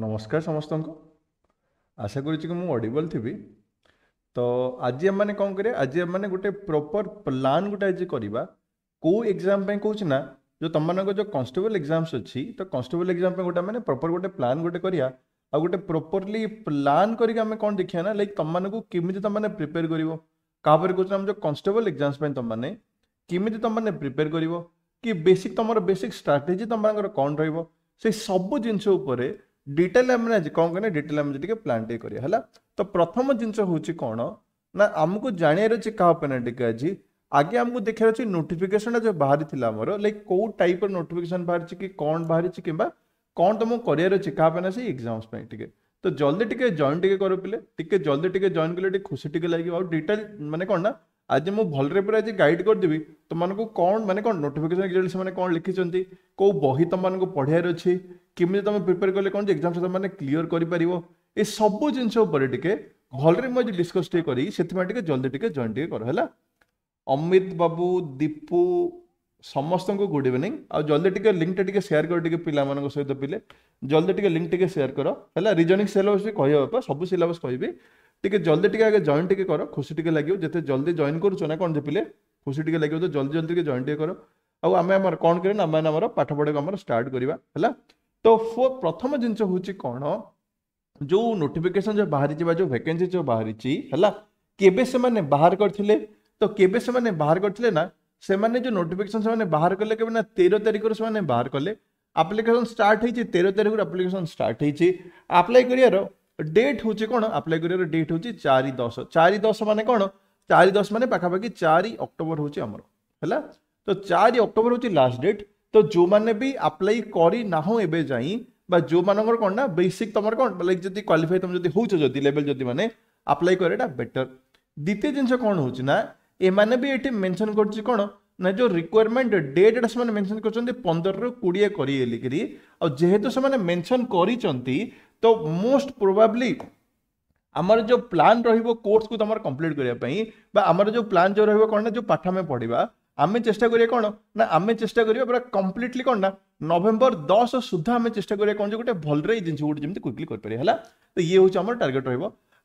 नमस्कार समस्त को आशा करडबल थी तो आज मैंने कौन करें आज मैंने गोटे प्रॉपर प्लान गोटे आज करवा कौ एग्जाम ना जो तुम मान जो कन्स्टेबल एग्जाम्स अच्छी तो कन्स्टेबल एग्जाम गोटे मैंने प्रपर गोटे प्लां गोटे आ गए प्रपरली प्लां करें कौन देखा ना लाइक तुम मानक केमी तुम मैंने प्रिपेयर कर जो कन्स्टेबल एग्जाम्स तुम मैंने किमी तुम मैंने प्रिपेयर कर कि बेसिक तुम बेसिक स्ट्राटेजी तुम कौन रही सब जिनस ଡିଟେଲ ଆମେ ଆଜି କ'ଣ କହିଲେ ଡିଟେଲ ଆମେ ଟିକେ ପ୍ଲାନ୍ ଟିକେ କରିବା ହେଲା ତ ପ୍ରଥମ ଜିନିଷ ହେଉଛି କ'ଣ ନା ଆମକୁ ଜାଣିବାର ଅଛି କାହା ଉପରେ ଟିକେ ଆଜି ଆଗେ ଆମକୁ ଦେଖିବାର ଅଛି ନୋଟିଫିକେସନଟା ଯେଉଁ ବାହାରିଥିଲା ଆମର ଲାଇକ୍ କେଉଁ ଟାଇପ୍ର ନୋଟିଫିକେସନ ବାହାରିଛି କି କ'ଣ ବାହାରିଛି କିମ୍ବା କ'ଣ ତୁମକୁ କରିବାର ଅଛି କାହା ପାଇଁ ସେଇ ଏକ୍ଜାମ୍ସ ପାଇଁ ଟିକେ ତ ଜଲ୍ଦି ଟିକେ ଜଏନ୍ ଟିକେ କର ପିଲେ ଟିକେ ଜଲ୍ଦି ଟିକେ ଜଏନ୍ କଲେ ଟିକେ ଖୁସି ଟିକେ ଲାଗିବ ଆଉ ଡିଟେଲ ମାନେ କ'ଣ ନା ଆଜି ମୁଁ ଭଲରେ ପୁରା ଆଜି ଗାଇଡ୍ କରିଦେବି ତୁମମାନଙ୍କୁ କ'ଣ ମାନେ କ'ଣ ନୋଟିଫିକେସନ ସେମାନେ କ'ଣ ଲେଖିଛନ୍ତି କେଉଁ ବହି ତୁମମାନଙ୍କୁ ପଢ଼ିବାର ଅଛି କେମିତି ତମେ ପ୍ରିପେୟାର କଲେ କ'ଣ ଯେ ଏକ୍ଜାମ୍ ସହିତ ମାନେ କ୍ଲିଅର କରିପାରିବ ଏ ସବୁ ଜିନିଷ ଉପରେ ଟିକେ ଭଲରେ ମୁଁ ଆଜି ଡିସ୍କସ୍ ଟିକେ କରିକି ସେଥିପାଇଁ ଟିକେ ଜଲ୍ଦି ଟିକେ ଜଏନ୍ ଟିକେ କର ହେଲା ଅମିତ ବାବୁ ଦୀପୁ ସମସ୍ତଙ୍କୁ ଗୁଡ଼ ଇଭିନିଂ ଆଉ ଜଲ୍ଦି ଟିକେ ଲିଙ୍କଟା ଟିକେ ସେୟାର କର ଟିକେ ପିଲାମାନଙ୍କ ସହିତ ପିଲେ ଜଲ୍ଦି ଟିକେ ଲିଙ୍କ ଟିକେ ସେୟାର କର ହେଲା ରିଜନିଂ ସିଲେବସ୍ ବି କହିବା ବାପା ସବୁ ସିଲେବସ୍ କହିବି ଟିକେ ଜଲ୍ଦି ଟିକେ ଆଗେ ଜଏନ୍ ଟିକେ କର ଖୁସି ଟିକେ ଲାଗିବ ଯେତେ ଜଲ୍ଦି ଜଏନ୍ କରୁଛ ନା କ'ଣ ଯେ ପିଲେ ଖୁସି ଟିକେ ଲାଗିବ ତ ଜଲ୍ଦି ଜଲ୍ଦି ଟିକେ ଜଏନ୍ ଟିକେ କର ଆଉ ଆମେ ଆମର କ'ଣ କରିବା ନା ଆମେ ଆମର ପାଠ ପଢ଼ାକୁ ଆମର ଷ୍ଟାର୍ଟ କରିବା ହେଲା ତ ପ୍ରଥମ ଜିନିଷ ହେଉଛି କ'ଣ ଯେଉଁ ନୋଟିଫିକେସନ୍ ଯେଉଁ ବାହାରିଛି ବା ଯେଉଁ ଭେକେନ୍ସି ଯେଉଁ ବାହାରିଛି ହେଲା କେବେ ସେମାନେ ବାହାର କରିଥିଲେ ତ କେବେ ସେମାନେ ବାହାର କରିଥିଲେ ନା ସେମାନେ ଯେଉଁ ନୋଟିଫିକେସନ୍ ସେମାନେ ବାହାର କଲେ କେବେ ନା ତେର ତାରିଖରୁ ସେମାନେ ବାହାର କଲେ ଆପ୍ଲିକେସନ୍ ଷ୍ଟାର୍ଟ ହେଇଛି ତେର ତାରିଖରୁ ଆପ୍ଲିକେସନ୍ ଷ୍ଟାର୍ଟ ହେଇଛି ଆପ୍ଲାଏ କରିବାର ଡେଟ୍ ହେଉଛି କ'ଣ ଆପ୍ଲାଏ କରିବାର ଡେଟ୍ ହେଉଛି ଚାରି ଦଶ ଚାରି ଦଶ ମାନେ କ'ଣ ଚାରି ଦଶ ମାନେ ପାଖାପାଖି ଚାରି ଅକ୍ଟୋବର ହେଉଛି ଆମର ହେଲା ତ ଚାରି ଅକ୍ଟୋବର ହେଉଛି ଲାଷ୍ଟ ଡେଟ୍ তো ଯେଉଁମାନେ ବି ଆପ୍ଲାଏ କରିନାହୁଁ ଏବେ ଯାଇ বা ଯେଉଁମାନଙ୍କର କ'ଣ ନା ବେସିକ୍ ତମର କ'ଣ ଲାଇକ୍ ଯଦି କ୍ୱାଲିଫାଇ ତମେ ଯଦି ହେଉଛ ଯଦି ଲେଭେଲ୍ ଯଦି ମାନେ ଆପ୍ଲାଏ କରିବାଟା ବେଟର୍ ଦ୍ୱିତୀୟ ଜିନିଷ କ'ଣ ହେଉଛି ନା ଏମାନେ ବି ଏଠି ମେନସନ୍ କରୁଛି କ'ଣ ନା ଯେଉଁ ରିକ୍ୱାରମେଣ୍ଟ ଡେଟ୍ ଏଟା ସେମାନେ ମେନସନ୍ କରିଛନ୍ତି ପନ୍ଦରରୁ କୋଡ଼ିଏ କରିବେ ବୋଲିକିରି ଆଉ ଯେହେତୁ ସେମାନେ ମେନସନ୍ କରିଛନ୍ତି ତ ମୋଷ୍ଟ ପ୍ରୋବାବ୍ଲି ଆମର ଯେଉଁ ପ୍ଲାନ୍ ରହିବ କୋର୍ସକୁ ତମର କମ୍ପ୍ଲିଟ୍ କରିବା ପାଇଁ ବା ଆମର ଯେଉଁ ପ୍ଲାନ୍ ଯେଉଁ ରହିବ କ'ଣ ନା ଯେଉଁ ପାଠ ଆମେ ପଢ଼ିବା আমি চেষ্টা করিয়া কোণ না আমি চেষ্টা করিয়া পুরা কমপ্লিটলি কোণ না নভেম্বর দশ সুদ্ধা আমি চেষ্টা করিয়া কোণ যে গোটে ভলরে এই জিনিস গুলো যেমন কুইকলি করিপারিবা হলা তো ইয়ে হচ্ছে আমার টার্গেট রহব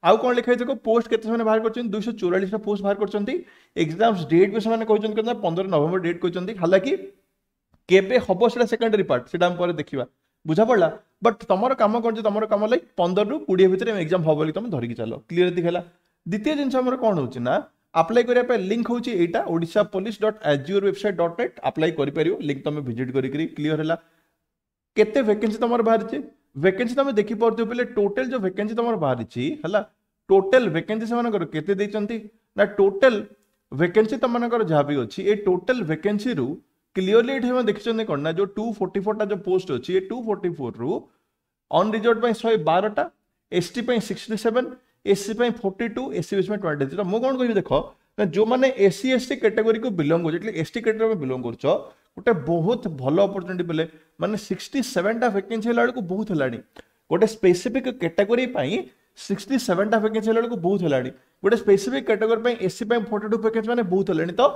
আউ কোণ লেখা হয়েছে পোস্ট কেতে সেমানে বাহার করছেন দুইশো চৌরাশটা পোস্ট বাহার করছেন এক্সামস ডেট বি সেমানে কইছেন কেন পনেরো নভেম্বর ডেট কইছেন হালাকি কেবে হব সেটা সেকেন্ডারি পার্ট সেটা আমি পরে দেখিবা বুঝা পড়লা বট তোমার কাম কোণ যে তোমার কাম লাইক পনেরো কোড়িয়ে ভিতরে এক্সাম হব বলি তুমি ধরিকি চাল ক্লিয়ার দেখালা দ্বিতীয় জিনিস আমার কোণ হচ্ছে না আপ্লাই করা লিঙ্ক হচ্ছে এইটা ওড়শা পুলিশ ডট এসজিওর ওয়েবসাইট ডট নেট আপ্লাই করে পার লিঙ্ক তুমি ভিজিট করি ক্লিয়ার হল কেতে ভ্যাকেন্সি তোমার বাহারি ভ্যাকেন্সি তুমি দেখিপারছ পিলে টোটাল যে ভ্যাকেন্সি তোমার বাহারি হল টোটাল ভ্যাকেন্সি সে কেতে দিয়েছেন না টোটাল ভ্যাকেন্সি তোমার যা বি অছি এই টোটাল ভ্যাকেন্সি রু ক্লিয়রলি এটি আমি দেখছেন কোণ না যে টু ফোর্টি ফোরটা যে পোস্ট অছি এই টু ফোর্টি ফোর রু অনরিজর্ভ শহে বারোটা ST sixty seven SC forty two SC BC twenty three तो मुझे कौन कह देख जो मैंने एससी एसटी कैटेगोरी को बिलंग कर एसटी कैटेगोरी बिलंग कर गोटे बहुत भल अपरच्युनिटी बोले मैंने सिक्सटी सेवेनटा भैकेन्सी है बहुत है गोटे स्पेसीफिक कैटेगोरी सिक्सटी सेवेनटा भैकेन्सी है बहुत है गोटे specific category SC forty two vacancy मैंने बहुत है तो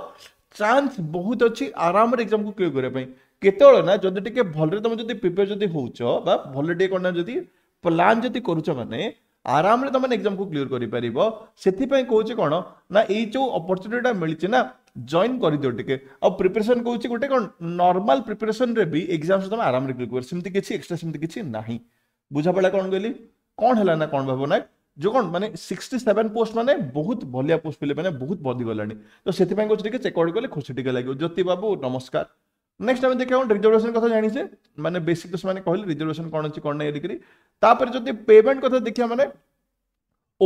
चान्स बहुत अच्छी आराम एक्जाम को क्लियर करने केतବେଳେ ନା जब ଟିକେ ଭଲରେ ତମେ ଯଦି ପ୍ରିପେୟାର ଯଦି ହଉଛ ବା ଭଲରେ ଟିକେ କ'ଣ ନା ଆରାମରେ ତୁମେ ଏକ୍ଜାମକୁ କ୍ଲିୟର କରିପାରିବ ସେଥିପାଇଁ କହୁଛି କ'ଣ ନା ଏଇ ଯେଉଁ ଅପରଚୁନିଟିଟା ମିଳିଛି ନା ଜଏନ୍ କରିଦିଅ ଟିକେ ଆଉ ପ୍ରିପାରେସନ୍ କହୁଛି ଗୋଟେ କ'ଣ ନର୍ମାଲ ପ୍ରିପାରେସନ୍ରେ ବି ଏକ୍ଜାମ୍ ତମେ ଆରାମରେ କ୍ଲିୟର କରିବ ସେମିତି କିଛି ଏକ୍ସଟ୍ରା ସେମିତି କିଛି ନାହିଁ ବୁଝାପଡ଼ା କ'ଣ କହିଲି କ'ଣ ହେଲା ନା କ'ଣ ଭାବ ନା ଯେଉଁ କ'ଣ ମାନେ ସିକ୍ସଟି ସେଭେନ୍ ପୋଷ୍ଟ ମାନେ ବହୁତ ଭଲିଆ ପୋଷ୍ଟ ପିଲେ ମାନେ ବହୁତ ବଢ଼ିଗଲାଣି ତ ସେଥିପାଇଁ କହୁଛି ଟିକେ ଚେକ୍ ଆଉଟ୍ କଲେ ଖୁସି ଟିକେ ଲାଗିବ ଜ୍ୟୋତି ବାବୁ ନମସ୍କାର ନେକ୍ସଟ ଆମେ ଦେଖିବା କ'ଣ ରିଜର୍ଭେସନ୍ କଥା ଜାଣିଛେ ମାନେ ବେସିକ୍ ସେମାନେ କହିଲେ ରିଜର୍ଭେସନ୍ କ'ଣ ଅଛି କ'ଣ ନାହିଁ ଦେଖିକିରି ତାପରେ ଯଦି ପେମେଣ୍ଟ କଥା ଦେଖିବା ମାନେ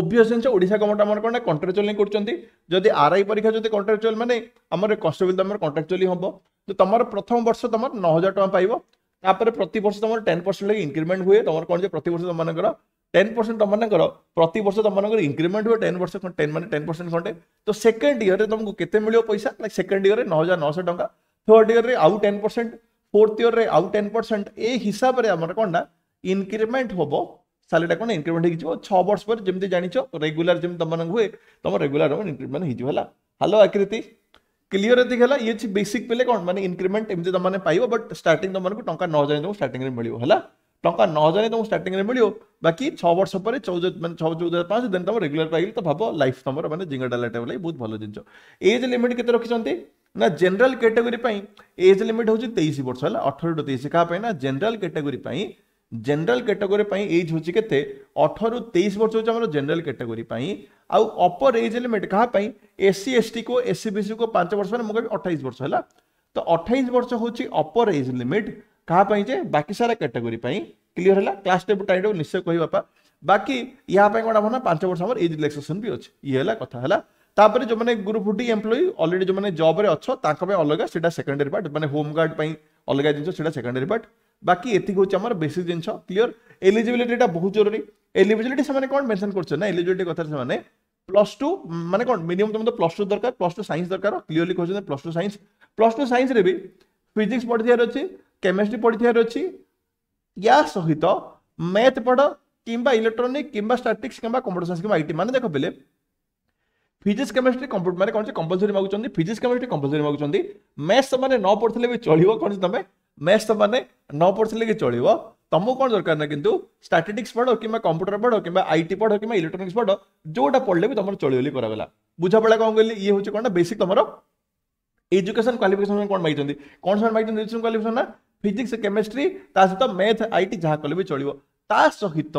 ଓଭିୟସ୍ ଜିନିଷ ଓଡ଼ିଶା ଗଭର୍ଣ୍ଣମେଣ୍ଟ ଆମର କ'ଣ କଣ୍ଟ୍ରାକ୍ଚୁଆଲ ହିଁ କରୁଛନ୍ତି ଯଦି ଆର୍ଆଇ ପରୀକ୍ଷା ଯଦି କଣ୍ଟ୍ରାକ୍ଚୁଆଲ ମାନେ ଆମର କନଷ୍ଟେବଲ ତମର କଣ୍ଟ୍ରାକ୍ଚୁଆଲି ହେବ ତ ତମର ପ୍ରଥମ ବର୍ଷ ତମର ନଅ ହଜାର ଟଙ୍କା ପାଇବ ତାପରେ ପ୍ରତିବର୍ଷ ତମର ଟେନ୍ ପରସେଣ୍ଟ ଲାଗି ଇନକ୍ରିମେଣ୍ଟ ହୁଏ ତମର କ'ଣ ଯେ ପ୍ରତିବର୍ଷ ତମମାନଙ୍କର ଟେନ୍ ପରସେଣ୍ଟ ତମମାନଙ୍କର ପ୍ରତିବର୍ଷ ତମମାନଙ୍କର ଇନକ୍ରିମେଣ୍ଟ ହୁଏ ଟେନ୍ ପରସେଣ୍ଟ ଟେନ୍ ମାନେ ଟେନ୍ ପରସେଣ୍ଟ ଖଣ୍ଡେ ତ ସେକେଣ୍ଡ ଇୟରରେ ତମକୁ କେତେ ମିଳିବ ପଇସା ଲାଇକ୍ ସେକେଣ୍ଡ ଇୟରରେ ନଅ ହଜାର ନଅଶହ ଟଙ୍କା थर्ड इयर रे आउ परसेंट फोर्थ इयर रे आउ परसेंट ए हिसाब से कौन ना इनक्रीमेंट हम सैलरी टा कोन इनक्रीमेंट हिजिबो वर्ष पर जेमते जानिचो रेगुलर जेम हुए तुम रेगुला हम इनक्रीमेंट हेलो आकृति क्लीयर एति है ये बेसिक पे कौन मैंने इनक्रिमेंट एमते तमने पाइबो बट स्टार्टिंग तमन को टंका 9000 तम स्टार्टिंग रे मिलियो हला टंका 9000 तम स्टार्टिंग रे मिलियो बाकी छः वर्ष पर 14 माने 6 14500 देन तम रेगुलर पाइल त भाबो लाइफ तमर माने जिंगडाला टेबल बहुत भल जिन एज लिमिट के रखिसंती ना ଜେନେରାଲ କ୍ୟାଟେଗୋରୀ ପାଇଁ ଏଜ୍ ଲିମିଟ୍ ହେଉଛି ତେଇଶ ବର୍ଷ ହେଲା ଅଠରରୁ ତେଇଶ କାହା ପାଇଁ ନା ଜେନେରାଲ କ୍ୟାଟେଗୋରୀ ପାଇଁ ଜେନେରାଲ କ୍ୟାଟେଗୋରୀ ପାଇଁ ଏଜ୍ ହେଉଛି କେତେ ଅଠରରୁ ତେଇଶ ବର୍ଷ ହେଉଛି ଆମର ଜେନେରାଲ କ୍ୟାଟେଗୋରୀ ପାଇଁ ଆଉ ଅପର ଏଜ୍ ଲିମିଟ୍ କାହା ପାଇଁ ଏସ୍ସି ଏସ୍ଟିକୁ ଏସ୍ସି ବିସିକୁ ପାଞ୍ଚ ବର୍ଷ ମାନେ ମୁଁ କହିବି ଅଠେଇଶ ବର୍ଷ ହେଲା ତ ଅଠେଇଶ ବର୍ଷ ହେଉଛି ଅପର ଏଜ୍ ଲିମିଟ୍ କାହା ପାଇଁ ଯେ ବାକି ସାରା କ୍ୟାଟେଗୋରୀ ପାଇଁ କ୍ଲିଅର ହେଲା କ୍ଲାସ୍ ଟେବ୍ ଟାଇମ୍ ନିଶ୍ଚୟ କହିବା ବାପା ବାକି ୟା ପାଇଁ କ'ଣ ହେବ ନା ପାଞ୍ଚ ବର୍ଷ ଆମର ଏଜ୍ ରିଲାକ୍ସେସନ୍ ବି ଅଛି ଇଏ ହେଲା କଥା ହେଲା ତାପରେ ଯେଉଁମାନେ ଗ୍ରୁପ ଡି ଏମ୍ପ୍ଲୟି ଅଲରେଡି ଯେଉଁମାନେ ଜବ୍ରେ ଅଛ ତାଙ୍କ ପାଇଁ ଅଲଗା ସେଇଟା ସେକେଣ୍ଡାରୀ ପାର୍ଟ ମାନେ ହୋମଗାର୍ଡ ପାଇଁ ଅଲଗା ଜିନିଷ ସେଇଟା ସେକେଣ୍ଡାରୀ ପାର୍ଟ ବାକି ଏତିକି ହେଉଛି ଆମର ବେଶୀ ଜିନିଷ କ୍ଲିଅର ଏଲିଜିବିଲିଟିଟା ବହୁତ ଜରୁରୀ ଏଲିଜିବିଲିଟି ସେମାନେ କ'ଣ ମେନସନ୍ କରୁଛନ୍ତି ନା ଏଲିଜିବିଲିଟି କଥାରେ ସେମାନେ ପ୍ଲସ୍ ଟୁ ମାନେ କ'ଣ ମିନିମମ୍ ତୁମର ପ୍ଲସ୍ ଟୁ ଦରକାର ପ୍ଲସ୍ ଟୁ ସାଇନ୍ସ ଦରକାର କ୍ଲିଅରଲି କହୁଛନ୍ତି plus two science plus two ସାଇନ୍ସରେ ବି ଫିଜିକ୍ସ ପଢ଼ିଥିବାର ଅଛି କେମେଷ୍ଟ୍ରି ପଢ଼ିଥିବାର ଅଛି ୟା ସହିତ ମ୍ୟାଥ୍ ପଢ଼ କିମ୍ବା ଇଲେକ୍ଟ୍ରୋନିକ୍ କିମ୍ବା ଷ୍ଟାଟିକ୍ସ କିମ୍ବା କମ୍ପ୍ୟୁଟର ସାଇନ୍ସ କିମ୍ବା ଆଇଟି ମାନେ ଦେଖ ପିଲେ फिजिक्स केमिस्ट्री कंप्यूटर मैंने कौन से कंपलसरी मागुच्च फिजिक्स केमिस्ट्री कंपलसरी मांगुच्च मैथ्स मैंने न पढ़ते भी चलो कौन से तुम्हें मैथ्स मैंने न पढ़ते कि चलो तुमको कौन दरकार ना कि स्टाटिक्स पढ़ो कि कंप्यूटर पढ़ो कि आई टी पढ़ कि इलेक्ट्रोनिक्स पढ़ जो पढ़ले भी तुम चलो बुझा पड़ा कौन कहली ये हूँ कौन बेसिक तुम एजुकेशन क्वाफिकेशन कौन मांगी कौन से मांगी एजुकेशन क्वाफिकेसन ना फिजिक्स केमिस्ट्री सहित मैथ आई टी जहाँ कले भी चलो ता सहित